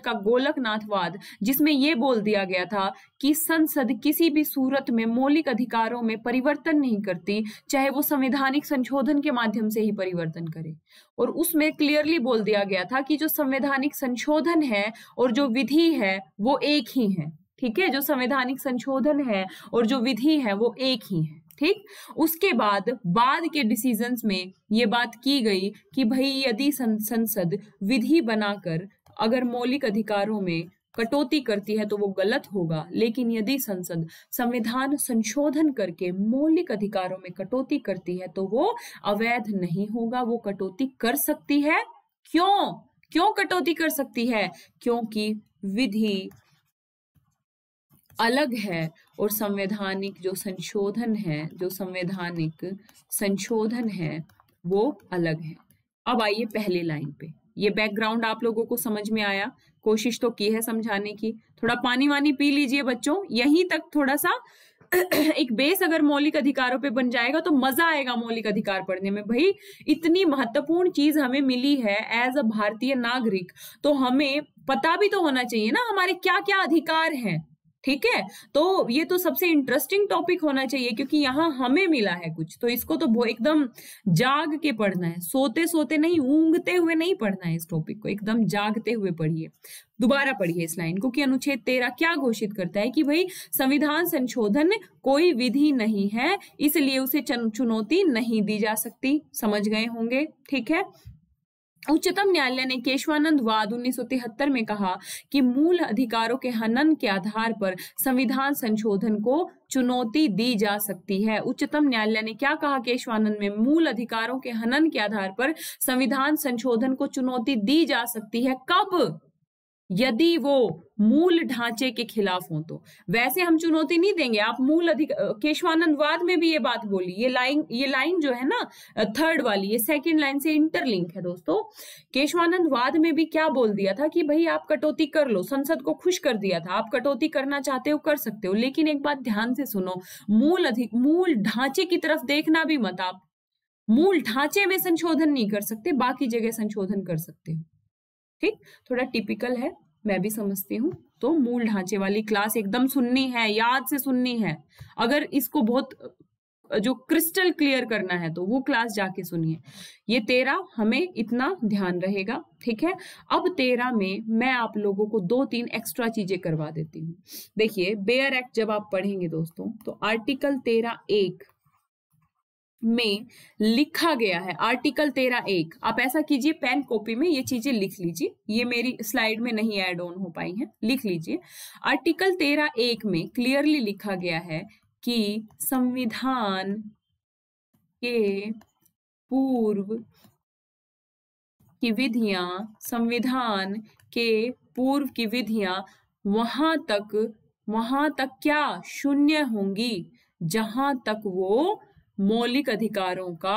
S1: का गोलकनाथ वाद जिसमें यह बोल दिया गया था कि संसद किसी भी सूरत में मौलिक अधिकारों में परिवर्तन नहीं करती चाहे वो संवैधानिक संशोधन के माध्यम से ही परिवर्तन करे और उसमें क्लियरली बोल दिया गया था कि जो संवैधानिक संशोधन है और जो विधि है वो एक ही है ठीक है जो संवैधानिक संशोधन है और जो विधि है वो एक ही है ठीक उसके बाद बाद के डिसीजन में ये बात की गई कि भाई यदि संसद विधि बनाकर अगर मौलिक अधिकारों में कटौती करती है तो वो गलत होगा लेकिन यदि संसद संविधान संशोधन करके मौलिक अधिकारों में कटौती करती है तो वो अवैध नहीं होगा वो कटौती कर सकती है क्यों क्यों कटौती कर सकती है क्योंकि विधि अलग है और संवैधानिक जो संशोधन है जो संवैधानिक संशोधन है वो अलग है अब आइए पहले लाइन पे ये बैकग्राउंड आप लोगों को समझ में आया कोशिश तो की है समझाने की थोड़ा पानी वानी पी लीजिए बच्चों यहीं तक थोड़ा सा एक बेस अगर मौलिक अधिकारों पे बन जाएगा तो मजा आएगा मौलिक अधिकार पढ़ने में भाई इतनी महत्वपूर्ण चीज हमें मिली है एज अ भारतीय नागरिक तो हमें पता भी तो होना चाहिए ना हमारे क्या क्या अधिकार हैं ठीक है तो ये तो सबसे इंटरेस्टिंग टॉपिक होना चाहिए क्योंकि यहाँ हमें मिला है कुछ तो इसको तो एकदम जाग के पढ़ना है सोते सोते नहीं ऊंगते हुए नहीं पढ़ना है इस टॉपिक को एकदम जागते हुए पढ़िए दोबारा पढ़िए इस लाइन को कि अनुच्छेद तेरह क्या घोषित करता है कि भाई संविधान संशोधन कोई विधि नहीं है इसलिए उसे चुनौती नहीं दी जा सकती समझ गए होंगे ठीक है उच्चतम न्यायालय ने केशवानंद वाद उन्नीस में कहा कि मूल अधिकारों के हनन के आधार पर संविधान संशोधन को चुनौती दी जा सकती है उच्चतम न्यायालय ने क्या कहा केशवानंद में मूल अधिकारों के हनन के आधार पर संविधान संशोधन को चुनौती दी जा सकती है कब यदि वो मूल ढांचे के खिलाफ हो तो वैसे हम चुनौती नहीं देंगे आप मूल अधिक केशवानंदवाद में भी ये बात बोली ये लाइन ये लाइन जो है ना थर्ड वाली ये सेकंड लाइन से इंटरलिंक है दोस्तों केशवानंदवाद में भी क्या बोल दिया था कि भाई आप कटौती कर लो संसद को खुश कर दिया था आप कटौती करना चाहते हो कर सकते हो लेकिन एक बात ध्यान से सुनो मूल अधिक मूल ढांचे की तरफ देखना भी मत आप मूल ढांचे में संशोधन नहीं कर सकते बाकी जगह संशोधन कर सकते हो ठीक थोड़ा टिपिकल है मैं भी समझती हूँ तो मूल ढांचे वाली क्लास एकदम सुननी है याद से सुननी है अगर इसको बहुत जो क्रिस्टल क्लियर करना है तो वो क्लास जाके सुनिए ये तेरा हमें इतना ध्यान रहेगा ठीक है अब तेरा में मैं आप लोगों को दो तीन एक्स्ट्रा चीजें करवा देती हूँ देखिए बेयर एक्ट जब आप पढ़ेंगे दोस्तों तो आर्टिकल तेरह एक में लिखा गया है आर्टिकल तेरह एक आप ऐसा कीजिए पेन कॉपी में ये चीजें लिख लीजिए ये मेरी स्लाइड में नहीं एड ऑन हो पाई हैं लिख लीजिए आर्टिकल तेरह एक में क्लियरली लिखा गया है कि संविधान के पूर्व की विधियां संविधान के पूर्व की विधियां वहां तक वहां तक क्या शून्य होंगी जहां तक वो मौलिक अधिकारों का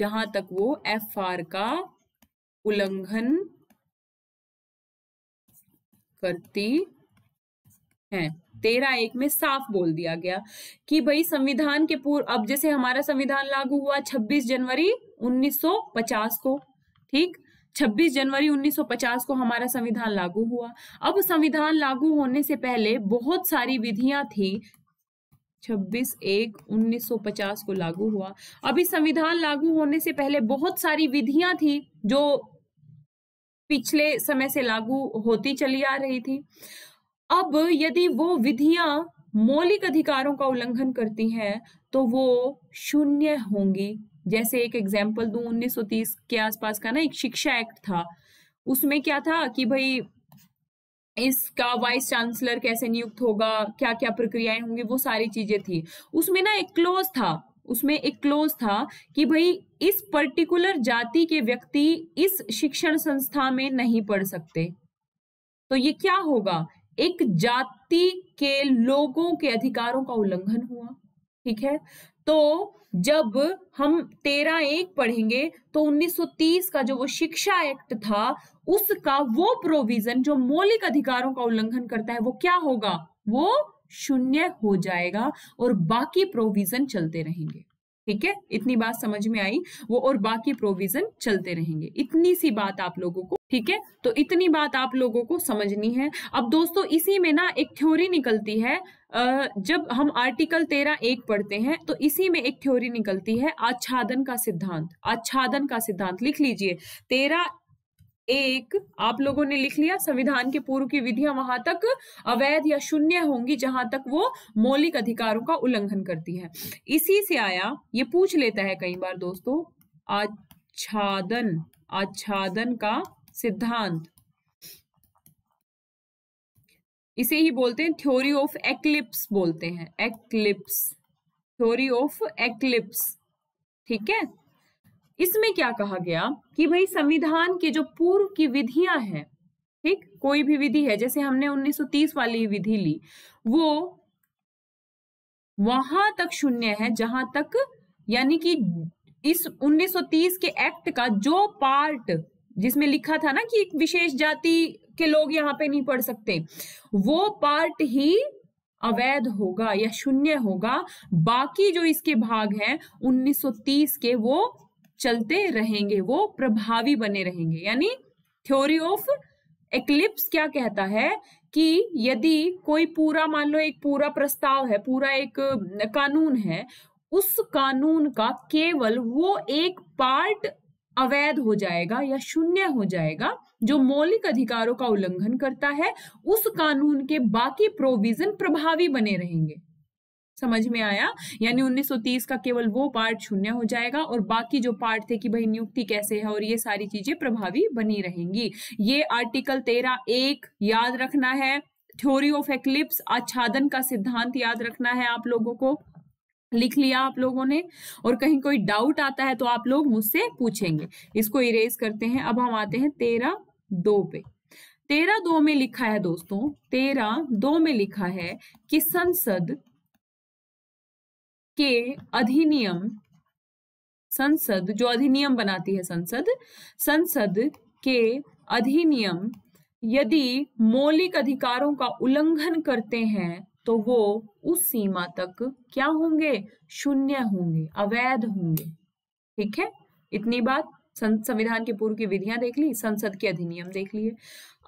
S1: जहां तक वो एफ आर का उल्लंघन करती है तेरा एक में साफ बोल दिया गया कि भाई संविधान के पूर्व अब जैसे हमारा संविधान लागू हुआ 26 जनवरी 1950 को ठीक 26 जनवरी 1950 को हमारा संविधान लागू हुआ अब संविधान लागू होने से पहले बहुत सारी विधियां थी छब्बीस एक 1950 को लागू हुआ अभी संविधान लागू होने से पहले बहुत सारी विधियां थी जो पिछले समय से लागू होती चली आ रही थी अब यदि वो विधियां मौलिक अधिकारों का उल्लंघन करती हैं तो वो शून्य होंगी जैसे एक एग्जाम्पल दू 1930 के आसपास का ना एक शिक्षा एक्ट था उसमें क्या था कि भाई इसका वाइस चांसलर कैसे नियुक्त होगा क्या क्या प्रक्रियाएं होंगी वो सारी चीजें थी उसमें ना एक क्लोज था उसमें एक क्लोज था कि भाई इस पर्टिकुलर जाति के व्यक्ति इस शिक्षण संस्था में नहीं पढ़ सकते तो ये क्या होगा एक जाति के लोगों के अधिकारों का उल्लंघन हुआ ठीक है तो जब हम तेरह एक पढ़ेंगे तो 1930 का जो वो शिक्षा एक्ट था उसका वो प्रोविजन जो मौलिक अधिकारों का उल्लंघन करता है वो क्या होगा वो शून्य हो जाएगा और बाकी प्रोविजन चलते रहेंगे ठीक है इतनी बात समझ में आई वो और बाकी प्रोविजन चलते रहेंगे इतनी सी बात आप लोगों को ठीक है तो इतनी बात आप लोगों को समझनी है अब दोस्तों इसी में ना एक थ्योरी निकलती है जब हम आर्टिकल तेरह एक पढ़ते हैं तो इसी में एक थ्योरी निकलती है आच्छादन का सिद्धांत आच्छादन का सिद्धांत लिख लीजिए तेरह एक आप लोगों ने लिख लिया संविधान के पूर्व की विधियां वहां तक अवैध या शून्य होंगी जहां तक वो मौलिक अधिकारों का उल्लंघन करती है इसी से आया ये पूछ लेता है कई बार दोस्तों आच्छादन आच्छादन का सिद्धांत इसे ही बोलते हैं थ्योरी ऑफ एक्लिप्स बोलते हैं एक्लिप्स थ्योरी ऑफ एक्लिप्स ठीक है इसमें क्या कहा गया कि भाई संविधान के जो पूर्व की विधियां हैं ठीक कोई भी विधि है जैसे हमने 1930 वाली विधि ली वो वहां तक शून्य है जहां तक यानी कि इस 1930 के एक्ट का जो पार्ट जिसमें लिखा था ना कि एक विशेष जाति के लोग यहाँ पे नहीं पढ़ सकते वो पार्ट ही अवैध होगा या शून्य होगा बाकी जो इसके भाग हैं 1930 के वो चलते रहेंगे वो प्रभावी बने रहेंगे यानी थ्योरी ऑफ एक्लिप्स क्या कहता है कि यदि कोई पूरा मान लो एक पूरा प्रस्ताव है पूरा एक कानून है उस कानून का केवल वो एक पार्ट अवैध हो जाएगा या शून्य हो जाएगा जो मौलिक अधिकारों का उल्लंघन करता है उस कानून के बाकी प्रोविजन प्रभावी बने रहेंगे समझ में आया यानी 1930 का केवल वो पार्ट शून्य हो जाएगा और बाकी जो पार्ट थे कि भाई नियुक्ति कैसे है और ये सारी चीजें प्रभावी बनी रहेंगी ये आर्टिकल तेरह एक याद रखना है थ्योरी ऑफ एक्लिप्स आच्छादन का सिद्धांत याद रखना है आप लोगों को लिख लिया आप लोगों ने और कहीं कोई डाउट आता है तो आप लोग मुझसे पूछेंगे इसको इरेज करते हैं अब हम आते हैं तेरह दो पे तेरह दो में लिखा है दोस्तों तेरह दो में लिखा है कि संसद के अधिनियम संसद जो अधिनियम बनाती है संसद संसद के अधिनियम यदि मौलिक अधिकारों का उल्लंघन करते हैं तो वो उस सीमा तक क्या होंगे शून्य होंगे अवैध होंगे ठीक है इतनी बात संविधान के पूर्व की विधियां देख ली संसद के अधिनियम देख लिए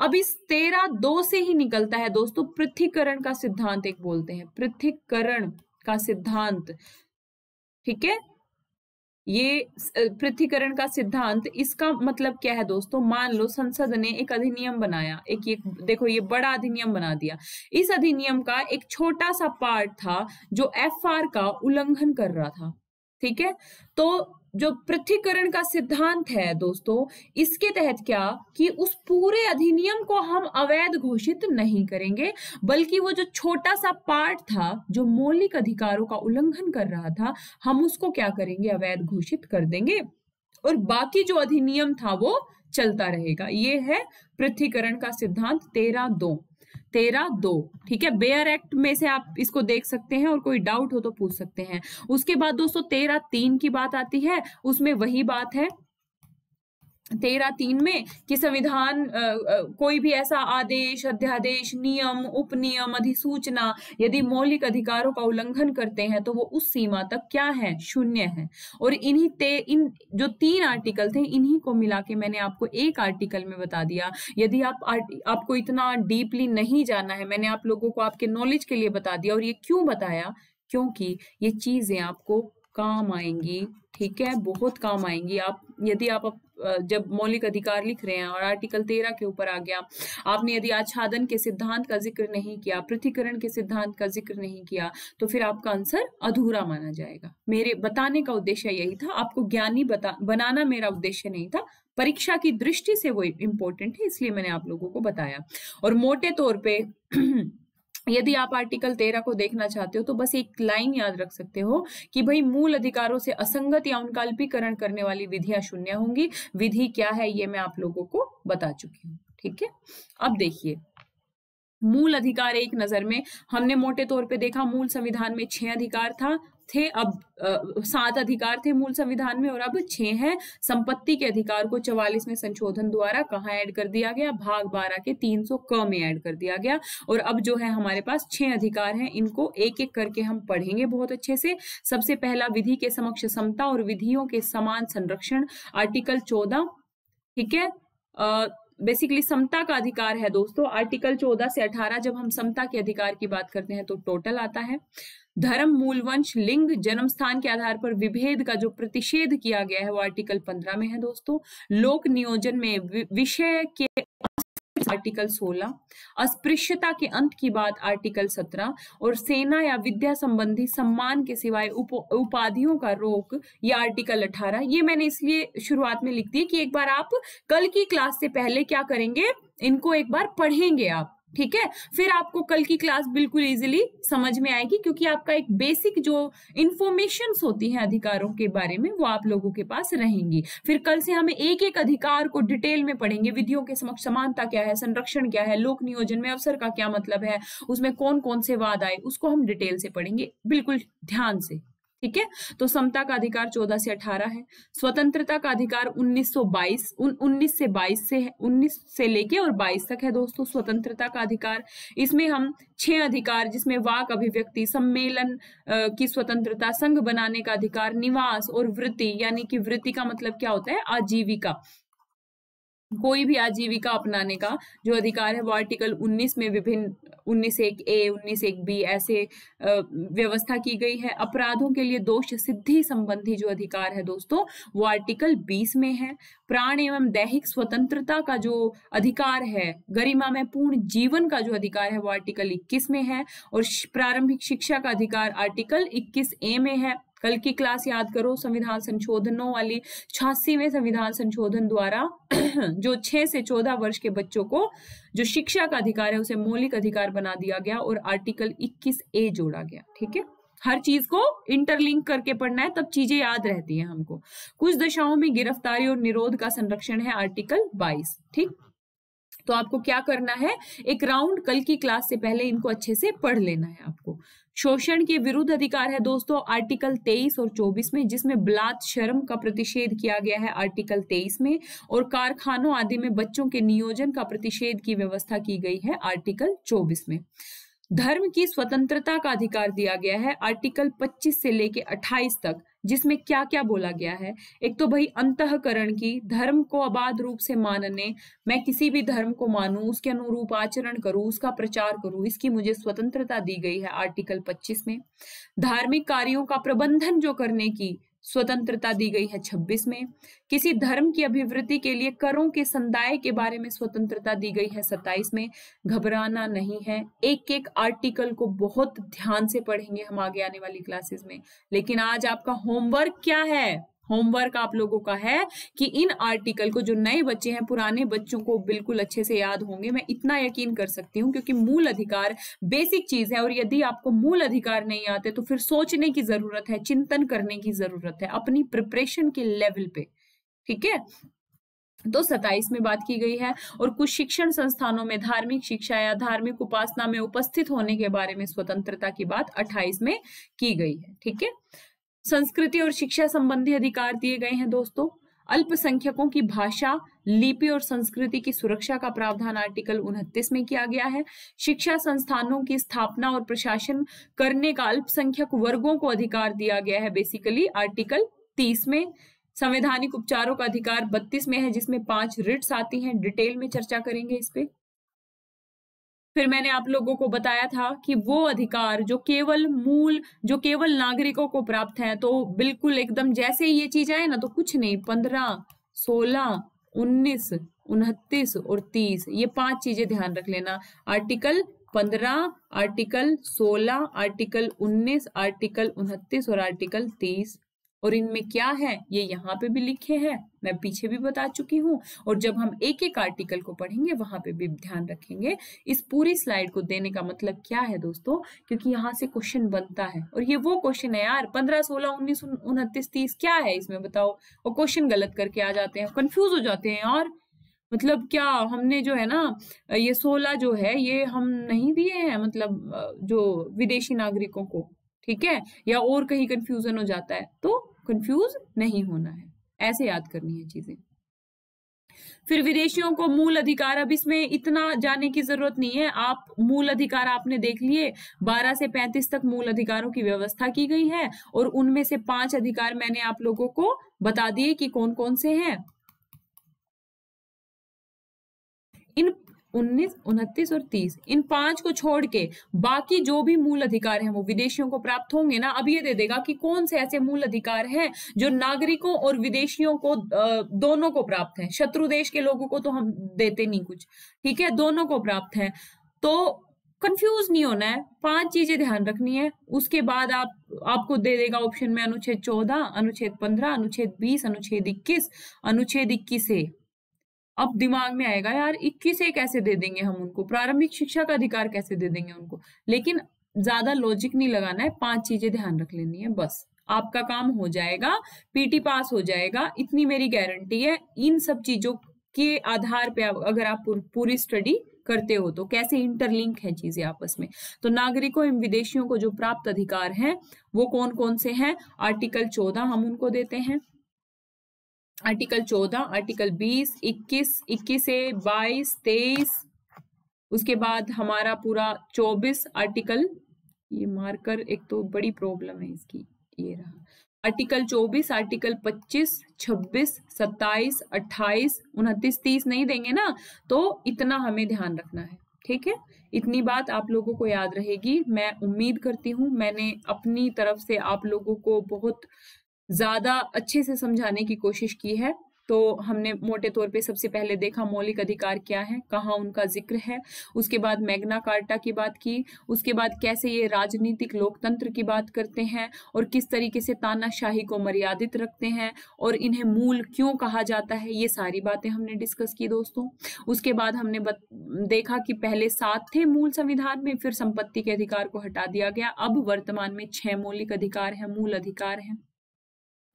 S1: अब इस तेरह दो से ही निकलता है दोस्तों पृथ्वीकरण का सिद्धांत एक बोलते हैं पृथ्वीकरण का सिद्धांत ठीक है ये पृथ्वीकरण का सिद्धांत इसका मतलब क्या है दोस्तों मान लो संसद ने एक अधिनियम बनाया एक ये देखो ये बड़ा अधिनियम बना दिया इस अधिनियम का एक छोटा सा पार्ट था जो एफआर का उल्लंघन कर रहा था ठीक है तो जो पृथ्वीकरण का सिद्धांत है दोस्तों इसके तहत क्या कि उस पूरे अधिनियम को हम अवैध घोषित नहीं करेंगे बल्कि वो जो छोटा सा पार्ट था जो मौलिक अधिकारों का उल्लंघन कर रहा था हम उसको क्या करेंगे अवैध घोषित कर देंगे और बाकी जो अधिनियम था वो चलता रहेगा ये है पृथ्वीकरण का सिद्धांत तेरह दो तेरह दो ठीक है बेयर एक्ट में से आप इसको देख सकते हैं और कोई डाउट हो तो पूछ सकते हैं उसके बाद दोस्तों तेरह तीन की बात आती है उसमें वही बात है तेरह तीन में कि संविधान कोई भी ऐसा आदेश अध्यादेश नियम उपनियम अधिसूचना यदि मौलिक अधिकारों का उल्लंघन करते हैं तो वो उस सीमा तक क्या है शून्य है और इन्हीं ते इन जो तीन आर्टिकल थे इन्हीं को मिला के मैंने आपको एक आर्टिकल में बता दिया यदि आप आपको इतना डीपली नहीं जाना है मैंने आप लोगों को आपके नॉलेज के लिए बता दिया और ये क्यों बताया क्योंकि ये चीजें आपको काम आएंगी ठीक है बहुत काम आएंगी आप यदि आप जब मौलिक अधिकार लिख रहे हैं और आर्टिकल तेरह के ऊपर आ गया आपने यदि आच्छादन के सिद्धांत का जिक्र नहीं किया पृथ्वीकरण के सिद्धांत का जिक्र नहीं किया तो फिर आपका आंसर अधूरा माना जाएगा मेरे बताने का उद्देश्य यही था आपको ज्ञानी बता बनाना मेरा उद्देश्य नहीं था परीक्षा की दृष्टि से वो इम्पोर्टेंट है इसलिए मैंने आप लोगों को बताया और मोटे तौर पर यदि आप आर्टिकल तेरह को देखना चाहते हो तो बस एक लाइन याद रख सकते हो कि भाई मूल अधिकारों से असंगत या उनकाल्पीकरण करने वाली विधियां शून्य होंगी विधि क्या है ये मैं आप लोगों को बता चुकी हूँ ठीक है अब देखिए मूल अधिकार एक नजर में हमने मोटे तौर पे देखा मूल संविधान में छह अधिकार था थे अब सात अधिकार थे मूल संविधान में और अब छह हैं संपत्ति के अधिकार को चवालीसवें संशोधन द्वारा कहाँ ऐड कर दिया गया भाग बारह के तीन सौ क में ऐड कर दिया गया और अब जो है हमारे पास छह अधिकार हैं इनको एक एक करके हम पढ़ेंगे बहुत अच्छे से सबसे पहला विधि के समक्ष समता और विधियों के समान संरक्षण आर्टिकल चौदह ठीक है बेसिकली समता का अधिकार है दोस्तों आर्टिकल 14 से 18 जब हम समता के अधिकार की बात करते हैं तो टोटल आता है धर्म मूलवंश लिंग जन्म स्थान के आधार पर विभेद का जो प्रतिषेध किया गया है वो आर्टिकल 15 में है दोस्तों लोक नियोजन में विषय के आर्टिकल 16 अस्पृश्यता के अंत की बात आर्टिकल 17 और सेना या विद्या संबंधी सम्मान के सिवाय उप, उपाधियों का रोक या आर्टिकल 18 ये मैंने इसलिए शुरुआत में लिख दी कि एक बार आप कल की क्लास से पहले क्या करेंगे इनको एक बार पढ़ेंगे आप ठीक है फिर आपको कल की क्लास बिल्कुल इजीली समझ में आएगी क्योंकि आपका एक बेसिक जो इन्फॉर्मेशन होती है अधिकारों के बारे में वो आप लोगों के पास रहेंगी फिर कल से हमें एक एक अधिकार को डिटेल में पढ़ेंगे विधियों के समक्ष समानता क्या है संरक्षण क्या है लोक नियोजन में अवसर का क्या मतलब है उसमें कौन कौन से वाद आए उसको हम डिटेल से पढ़ेंगे बिल्कुल ध्यान से ठीक है तो समता का अधिकार 14 से 18 है स्वतंत्रता का अधिकार 1922 उन 19 से 22 से है 19 से लेके और 22 तक है दोस्तों स्वतंत्रता का अधिकार इसमें हम छह अधिकार जिसमें वाक अभिव्यक्ति सम्मेलन की स्वतंत्रता संघ बनाने का अधिकार निवास और वृत्ति यानी कि वृत्ति का मतलब क्या होता है आजीविका कोई भी आजीविका अपनाने का जो अधिकार है वो आर्टिकल 19 में विभिन्न उन्नीस एक ए उन्नीस एक बी ऐसे व्यवस्था की गई है अपराधों के लिए दोष सिद्धि संबंधी जो अधिकार है दोस्तों वो आर्टिकल 20 में है प्राण एवं दैहिक स्वतंत्रता का जो अधिकार है गरिमा में पूर्ण जीवन का जो अधिकार है वो आर्टिकल 21 में है और प्रारंभिक शिक्षा का अधिकार आर्टिकल 21 ए में है कल की क्लास याद करो संविधान संशोधनों वाली छियासीवें संविधान संशोधन द्वारा जो छह से चौदह वर्ष के बच्चों को जो शिक्षा का अधिकार है उसे मौलिक अधिकार बना दिया गया और आर्टिकल 21 ए जोड़ा गया ठीक है हर चीज को इंटरलिंक करके पढ़ना है तब चीजें याद रहती हैं हमको कुछ दशाओं में गिरफ्तारी और निरोध का संरक्षण है आर्टिकल 22 ठीक तो आपको क्या करना है एक राउंड कल की क्लास से पहले इनको अच्छे से पढ़ लेना है आपको शोषण के विरुद्ध अधिकार है दोस्तों आर्टिकल 23 और 24 में जिसमें ब्लात शर्म का प्रतिषेध किया गया है आर्टिकल 23 में और कारखानों आदि में बच्चों के नियोजन का प्रतिषेध की व्यवस्था की गई है आर्टिकल 24 में धर्म की स्वतंत्रता का अधिकार दिया गया है आर्टिकल 25 से लेके 28 तक जिसमें क्या क्या बोला गया है एक तो भाई अंतकरण की धर्म को अबाध रूप से मानने मैं किसी भी धर्म को मानूं उसके अनुरूप आचरण करूं उसका प्रचार करूं इसकी मुझे स्वतंत्रता दी गई है आर्टिकल 25 में धार्मिक कार्यों का प्रबंधन जो करने की स्वतंत्रता दी गई है 26 में किसी धर्म की अभिवृद्धि के लिए करों के संदाय के बारे में स्वतंत्रता दी गई है 27 में घबराना नहीं है एक एक आर्टिकल को बहुत ध्यान से पढ़ेंगे हम आगे आने वाली क्लासेस में लेकिन आज आपका होमवर्क क्या है होमवर्क आप लोगों का है कि इन आर्टिकल को जो नए बच्चे हैं पुराने बच्चों को बिल्कुल अच्छे से याद होंगे मैं इतना यकीन कर सकती हूँ क्योंकि मूल अधिकार बेसिक चीज है और यदि आपको मूल अधिकार नहीं आते तो फिर सोचने की जरूरत है चिंतन करने की जरूरत है अपनी प्रिपरेशन के लेवल पे ठीक है तो सताइस में बात की गई है और कुछ शिक्षण संस्थानों में धार्मिक शिक्षा या धार्मिक उपासना में उपस्थित होने के बारे में स्वतंत्रता की बात अट्ठाईस में की गई है ठीक है संस्कृति और शिक्षा संबंधी अधिकार दिए गए हैं दोस्तों अल्पसंख्यकों की भाषा लिपि और संस्कृति की सुरक्षा का प्रावधान आर्टिकल उनतीस में किया गया है शिक्षा संस्थानों की स्थापना और प्रशासन करने का अल्पसंख्यक वर्गों को अधिकार दिया गया है बेसिकली आर्टिकल तीस में संवैधानिक उपचारों का अधिकार बत्तीस में है जिसमें पांच रिट्स आती हैं डिटेल में चर्चा करेंगे इस पे फिर मैंने आप लोगों को बताया था कि वो अधिकार जो केवल मूल जो केवल नागरिकों को प्राप्त है तो बिल्कुल एकदम जैसे ही ये चीज आए ना तो कुछ नहीं पंद्रह सोलह उन्नीस उनतीस और तीस ये पांच चीजें ध्यान रख लेना आर्टिकल पंद्रह आर्टिकल सोलह आर्टिकल उन्नीस आर्टिकल उनतीस और आर्टिकल तीस और इनमें क्या है ये यहाँ पे भी लिखे हैं मैं पीछे भी बता चुकी हूँ और जब हम एक एक आर्टिकल को पढ़ेंगे वहां पे भी ध्यान रखेंगे इस पूरी स्लाइड को देने का मतलब क्या है दोस्तों क्योंकि यहाँ से क्वेश्चन बनता है और ये वो क्वेश्चन है यार पंद्रह सोलह उन्नीस उनतीस तीस क्या है इसमें बताओ और क्वेश्चन गलत करके आ जाते हैं कन्फ्यूज हो जाते हैं और मतलब क्या हमने जो है ना ये सोलह जो है ये हम नहीं दिए हैं मतलब जो विदेशी नागरिकों को ठीक है या और कहीं कंफ्यूजन हो जाता है तो कंफ्यूज नहीं होना है ऐसे याद करनी है चीजें फिर विदेशियों को मूल अधिकार अब इसमें इतना जाने की जरूरत नहीं है आप मूल अधिकार आपने देख लिए 12 से 35 तक मूल अधिकारों की व्यवस्था की गई है और उनमें से पांच अधिकार मैंने आप लोगों को बता दिए कि कौन कौन से हैं इन उन्नीस उनतीस और तीस इन पांच को छोड़ के बाकी जो भी मूल अधिकार हैं वो विदेशियों को प्राप्त होंगे ना अब ये दे देगा कि कौन से ऐसे मूल अधिकार हैं जो नागरिकों और विदेशियों को दोनों को प्राप्त हैं शत्रु देश के लोगों को तो हम देते नहीं कुछ ठीक है दोनों को प्राप्त है तो कंफ्यूज नहीं होना है पांच चीजें ध्यान रखनी है उसके बाद आप आपको दे देगा ऑप्शन में अनुच्छेद चौदह अनुच्छेद पंद्रह अनुच्छेद बीस अनुच्छेद इक्कीस अनुच्छेद इक्कीस ए अब दिमाग में आएगा यार इक्कीस ए कैसे दे देंगे हम उनको प्रारंभिक शिक्षा का अधिकार कैसे दे देंगे उनको लेकिन ज्यादा लॉजिक नहीं लगाना है पांच चीजें ध्यान रख लेनी है बस आपका काम हो जाएगा पीटी पास हो जाएगा इतनी मेरी गारंटी है इन सब चीजों के आधार पे अगर आप पूरी स्टडी करते हो तो कैसे इंटरलिंक है चीजें आपस में तो नागरिकों एवं विदेशियों को जो प्राप्त अधिकार हैं वो कौन कौन से हैं आर्टिकल चौदह हम उनको देते हैं आर्टिकल चौदह आर्टिकल बीस इक्कीस इक्कीस ए बाईस तेईस उसके बाद हमारा पूरा चौबीस आर्टिकल ये मार्कर एक तो बड़ी प्रॉब्लम है इसकी ये रहा आर्टिकल चौबीस आर्टिकल पच्चीस छब्बीस सत्ताईस अट्ठाईस उनतीस तीस नहीं देंगे ना तो इतना हमें ध्यान रखना है ठीक है इतनी बात आप लोगों को याद रहेगी मैं उम्मीद करती हूँ मैंने अपनी तरफ से आप लोगों को बहुत ज़्यादा अच्छे से समझाने की कोशिश की है तो हमने मोटे तौर पे सबसे पहले देखा मौलिक अधिकार क्या है कहाँ उनका जिक्र है उसके बाद मैग्ना कार्टा की बात की उसके बाद कैसे ये राजनीतिक लोकतंत्र की बात करते हैं और किस तरीके से तानाशाही को मर्यादित रखते हैं और इन्हें मूल क्यों कहा जाता है ये सारी बातें हमने डिस्कस की दोस्तों उसके बाद हमने बत, देखा कि पहले सात थे मूल संविधान में फिर संपत्ति के अधिकार को हटा दिया गया अब वर्तमान में छह मौलिक अधिकार है मूल अधिकार है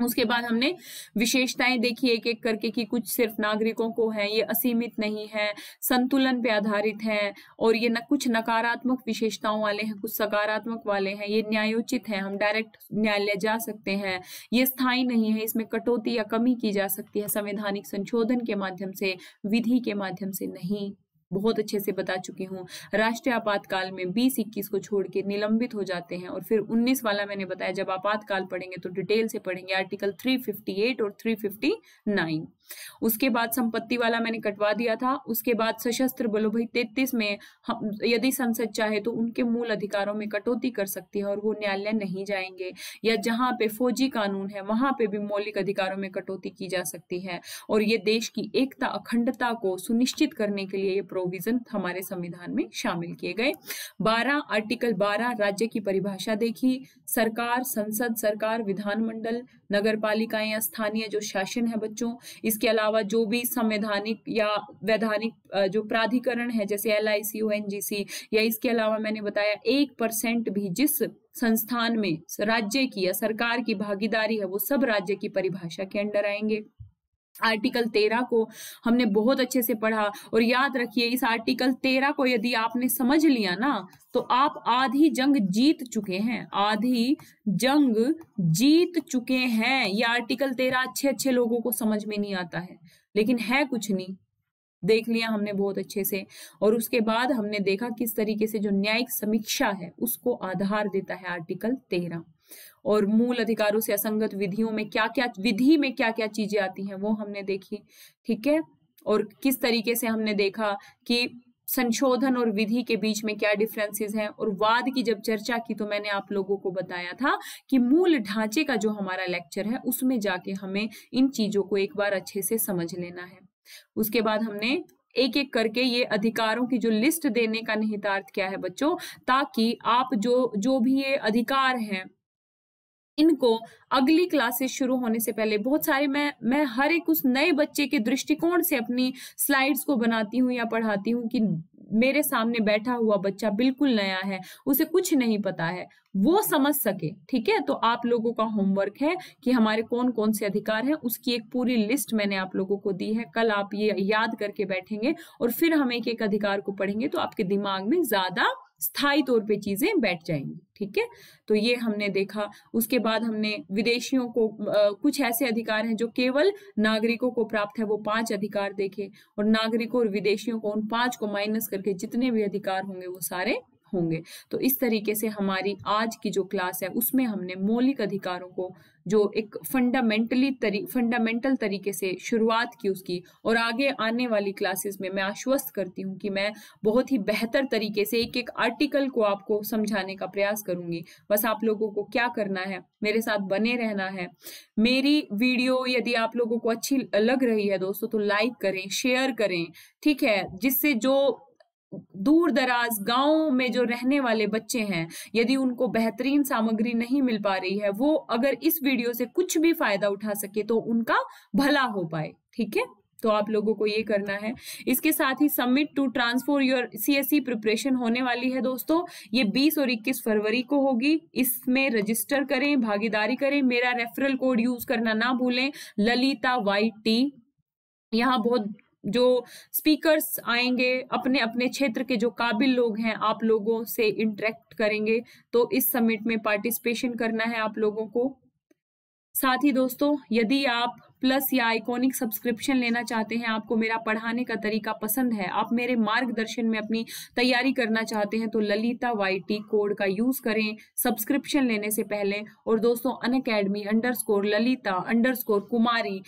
S1: उसके बाद हमने विशेषताएं देखी एक एक करके कि कुछ सिर्फ नागरिकों को है ये असीमित नहीं है संतुलन पे आधारित है और ये न कुछ नकारात्मक विशेषताओं वाले हैं कुछ सकारात्मक वाले हैं ये न्यायोचित है हम डायरेक्ट न्यायालय जा सकते हैं ये स्थायी नहीं है इसमें कटौती या कमी की जा सकती है संवैधानिक संशोधन के माध्यम से विधि के माध्यम से नहीं बहुत अच्छे से बता चुकी हूँ राष्ट्रीय आपातकाल में बीस इक्कीस को छोड़ के निलंबित हो जाते हैं और फिर उन्नीस वाला मैंने बताया जब आपातकाल पढ़ेंगे तो डिटेल से पढ़ेंगे आर्टिकल थ्री फिफ्टी एट और थ्री फिफ्टी नाइन उसके बाद संपत्ति वाला मैंने कटवा दिया था उसके बाद सशस्त्र बलों भाई तैतीस में यदि संसद चाहे तो उनके मूल अधिकारों में कटौती कर सकती है और वो न्यायालय नहीं जाएंगे या जहां पे फौजी कानून है वहां पे भी मौलिक अधिकारों में कटौती की जा सकती है और ये देश की एकता अखंडता को सुनिश्चित करने के लिए ये प्रोविजन हमारे संविधान में शामिल किए गए बारह आर्टिकल बारह राज्य की परिभाषा देखी सरकार संसद सरकार विधानमंडल नगर पालिकाएं या स्थानीय जो शासन है बच्चों इस इसके अलावा जो भी संवैधानिक या वैधानिक जो प्राधिकरण है जैसे L I C O N G सी या इसके अलावा मैंने बताया एक परसेंट भी जिस संस्थान में राज्य की या सरकार की भागीदारी है वो सब राज्य की परिभाषा के अंडर आएंगे आर्टिकल तेरह को हमने बहुत अच्छे से पढ़ा और याद रखिए इस आर्टिकल तेरह को यदि आपने समझ लिया ना तो आप आधी जंग जीत चुके हैं आधी जंग जीत चुके हैं ये आर्टिकल तेरह अच्छे अच्छे लोगों को समझ में नहीं आता है लेकिन है कुछ नहीं देख लिया हमने बहुत अच्छे से और उसके बाद हमने देखा किस तरीके से जो न्यायिक समीक्षा है उसको आधार देता है आर्टिकल तेरह और मूल अधिकारों से असंगत विधियों में क्या क्या विधि में क्या क्या चीजें आती हैं वो हमने देखी ठीक है और किस तरीके से हमने देखा कि संशोधन और विधि के बीच में क्या डिफरेंसेस हैं और वाद की जब चर्चा की तो मैंने आप लोगों को बताया था कि मूल ढांचे का जो हमारा लेक्चर है उसमें जाके हमें इन चीजों को एक बार अच्छे से समझ लेना है उसके बाद हमने एक एक करके ये अधिकारों की जो लिस्ट देने का निहितार्थ क्या है बच्चों ताकि आप जो जो भी ये अधिकार हैं इनको अगली क्लासेस शुरू होने से पहले बहुत सारे मैं मैं हर एक उस नए बच्चे के दृष्टिकोण से अपनी स्लाइड्स को बनाती हूँ या पढ़ाती हूँ कि मेरे सामने बैठा हुआ बच्चा बिल्कुल नया है उसे कुछ नहीं पता है वो समझ सके ठीक है तो आप लोगों का होमवर्क है कि हमारे कौन कौन से अधिकार हैं उसकी एक पूरी लिस्ट मैंने आप लोगों को दी है कल आप ये याद करके बैठेंगे और फिर हम एक एक अधिकार को पढ़ेंगे तो आपके दिमाग में ज्यादा स्थायी तौर पे चीजें बैठ जाएंगी ठीक है तो ये हमने देखा उसके बाद हमने विदेशियों को आ, कुछ ऐसे अधिकार हैं जो केवल नागरिकों को प्राप्त है वो पांच अधिकार देखे और नागरिकों और विदेशियों को उन पांच को माइनस करके जितने भी अधिकार होंगे वो सारे होंगे तो इस तरीके से हमारी आज की जो क्लास है उसमें हमने मौलिक अधिकारों को जो एक फंडामेंटली तरी फंडामेंटल तरीके से शुरुआत की उसकी और आगे आने वाली क्लासेस में मैं आश्वस्त करती हूँ कि मैं बहुत ही बेहतर तरीके से एक एक आर्टिकल को आपको समझाने का प्रयास करूंगी बस आप लोगों को क्या करना है मेरे साथ बने रहना है मेरी वीडियो यदि आप लोगों को अच्छी लग रही है दोस्तों तो लाइक करें शेयर करें ठीक है जिससे जो दूर दराज गाँव में जो रहने वाले बच्चे हैं यदि उनको बेहतरीन सामग्री नहीं मिल पा रही है वो अगर इस वीडियो से कुछ भी फायदा उठा सके तो उनका भला हो पाए ठीक है तो आप लोगों को ये करना है इसके साथ ही submit to transform your CSC preparation होने वाली है दोस्तों ये 20 और 21 फरवरी को होगी इसमें रजिस्टर करें भागीदारी करें मेरा रेफरल कोड यूज करना ना भूलें ललिता वाई टी यहाँ बहुत जो स्पीकर्स आएंगे अपने अपने क्षेत्र के जो काबिल लोग हैं आप लोगों से इंटरेक्ट करेंगे तो इस समिट में पार्टिसिपेशन करना है आप लोगों को साथ ही दोस्तों यदि आप प्लस या आइकॉनिक सब्सक्रिप्शन लेना चाहते हैं आपको मेरा पढ़ाने का तरीका पसंद है आप मेरे मार्गदर्शन में अपनी तैयारी करना चाहते हैं तो ललिता वाई कोड का यूज करें सब्सक्रिप्शन लेने से पहले और दोस्तों Unacademy underscore Lalita underscore Kumari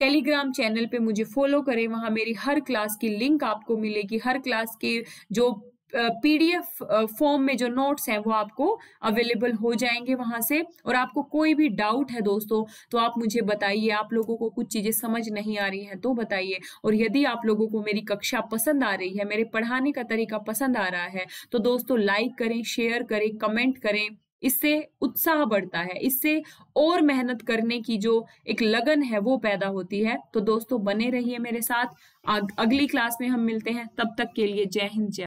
S1: Telegram channel पे मुझे फॉलो करें वहाँ मेरी हर क्लास की लिंक आपको मिलेगी हर क्लास के जो पीडीएफ फॉर्म में जो नोट्स हैं वो आपको अवेलेबल हो जाएंगे वहां से और आपको कोई भी डाउट है दोस्तों तो आप मुझे बताइए आप लोगों को कुछ चीजें समझ नहीं आ रही हैं तो बताइए और यदि आप लोगों को मेरी कक्षा पसंद आ रही है मेरे पढ़ाने का तरीका पसंद आ रहा है तो दोस्तों लाइक करें शेयर करें कमेंट करें इससे उत्साह बढ़ता है इससे और मेहनत करने की जो एक लगन है वो पैदा होती है तो दोस्तों बने रहिए मेरे साथ अगली क्लास में हम मिलते हैं तब तक के लिए जय हिंद जय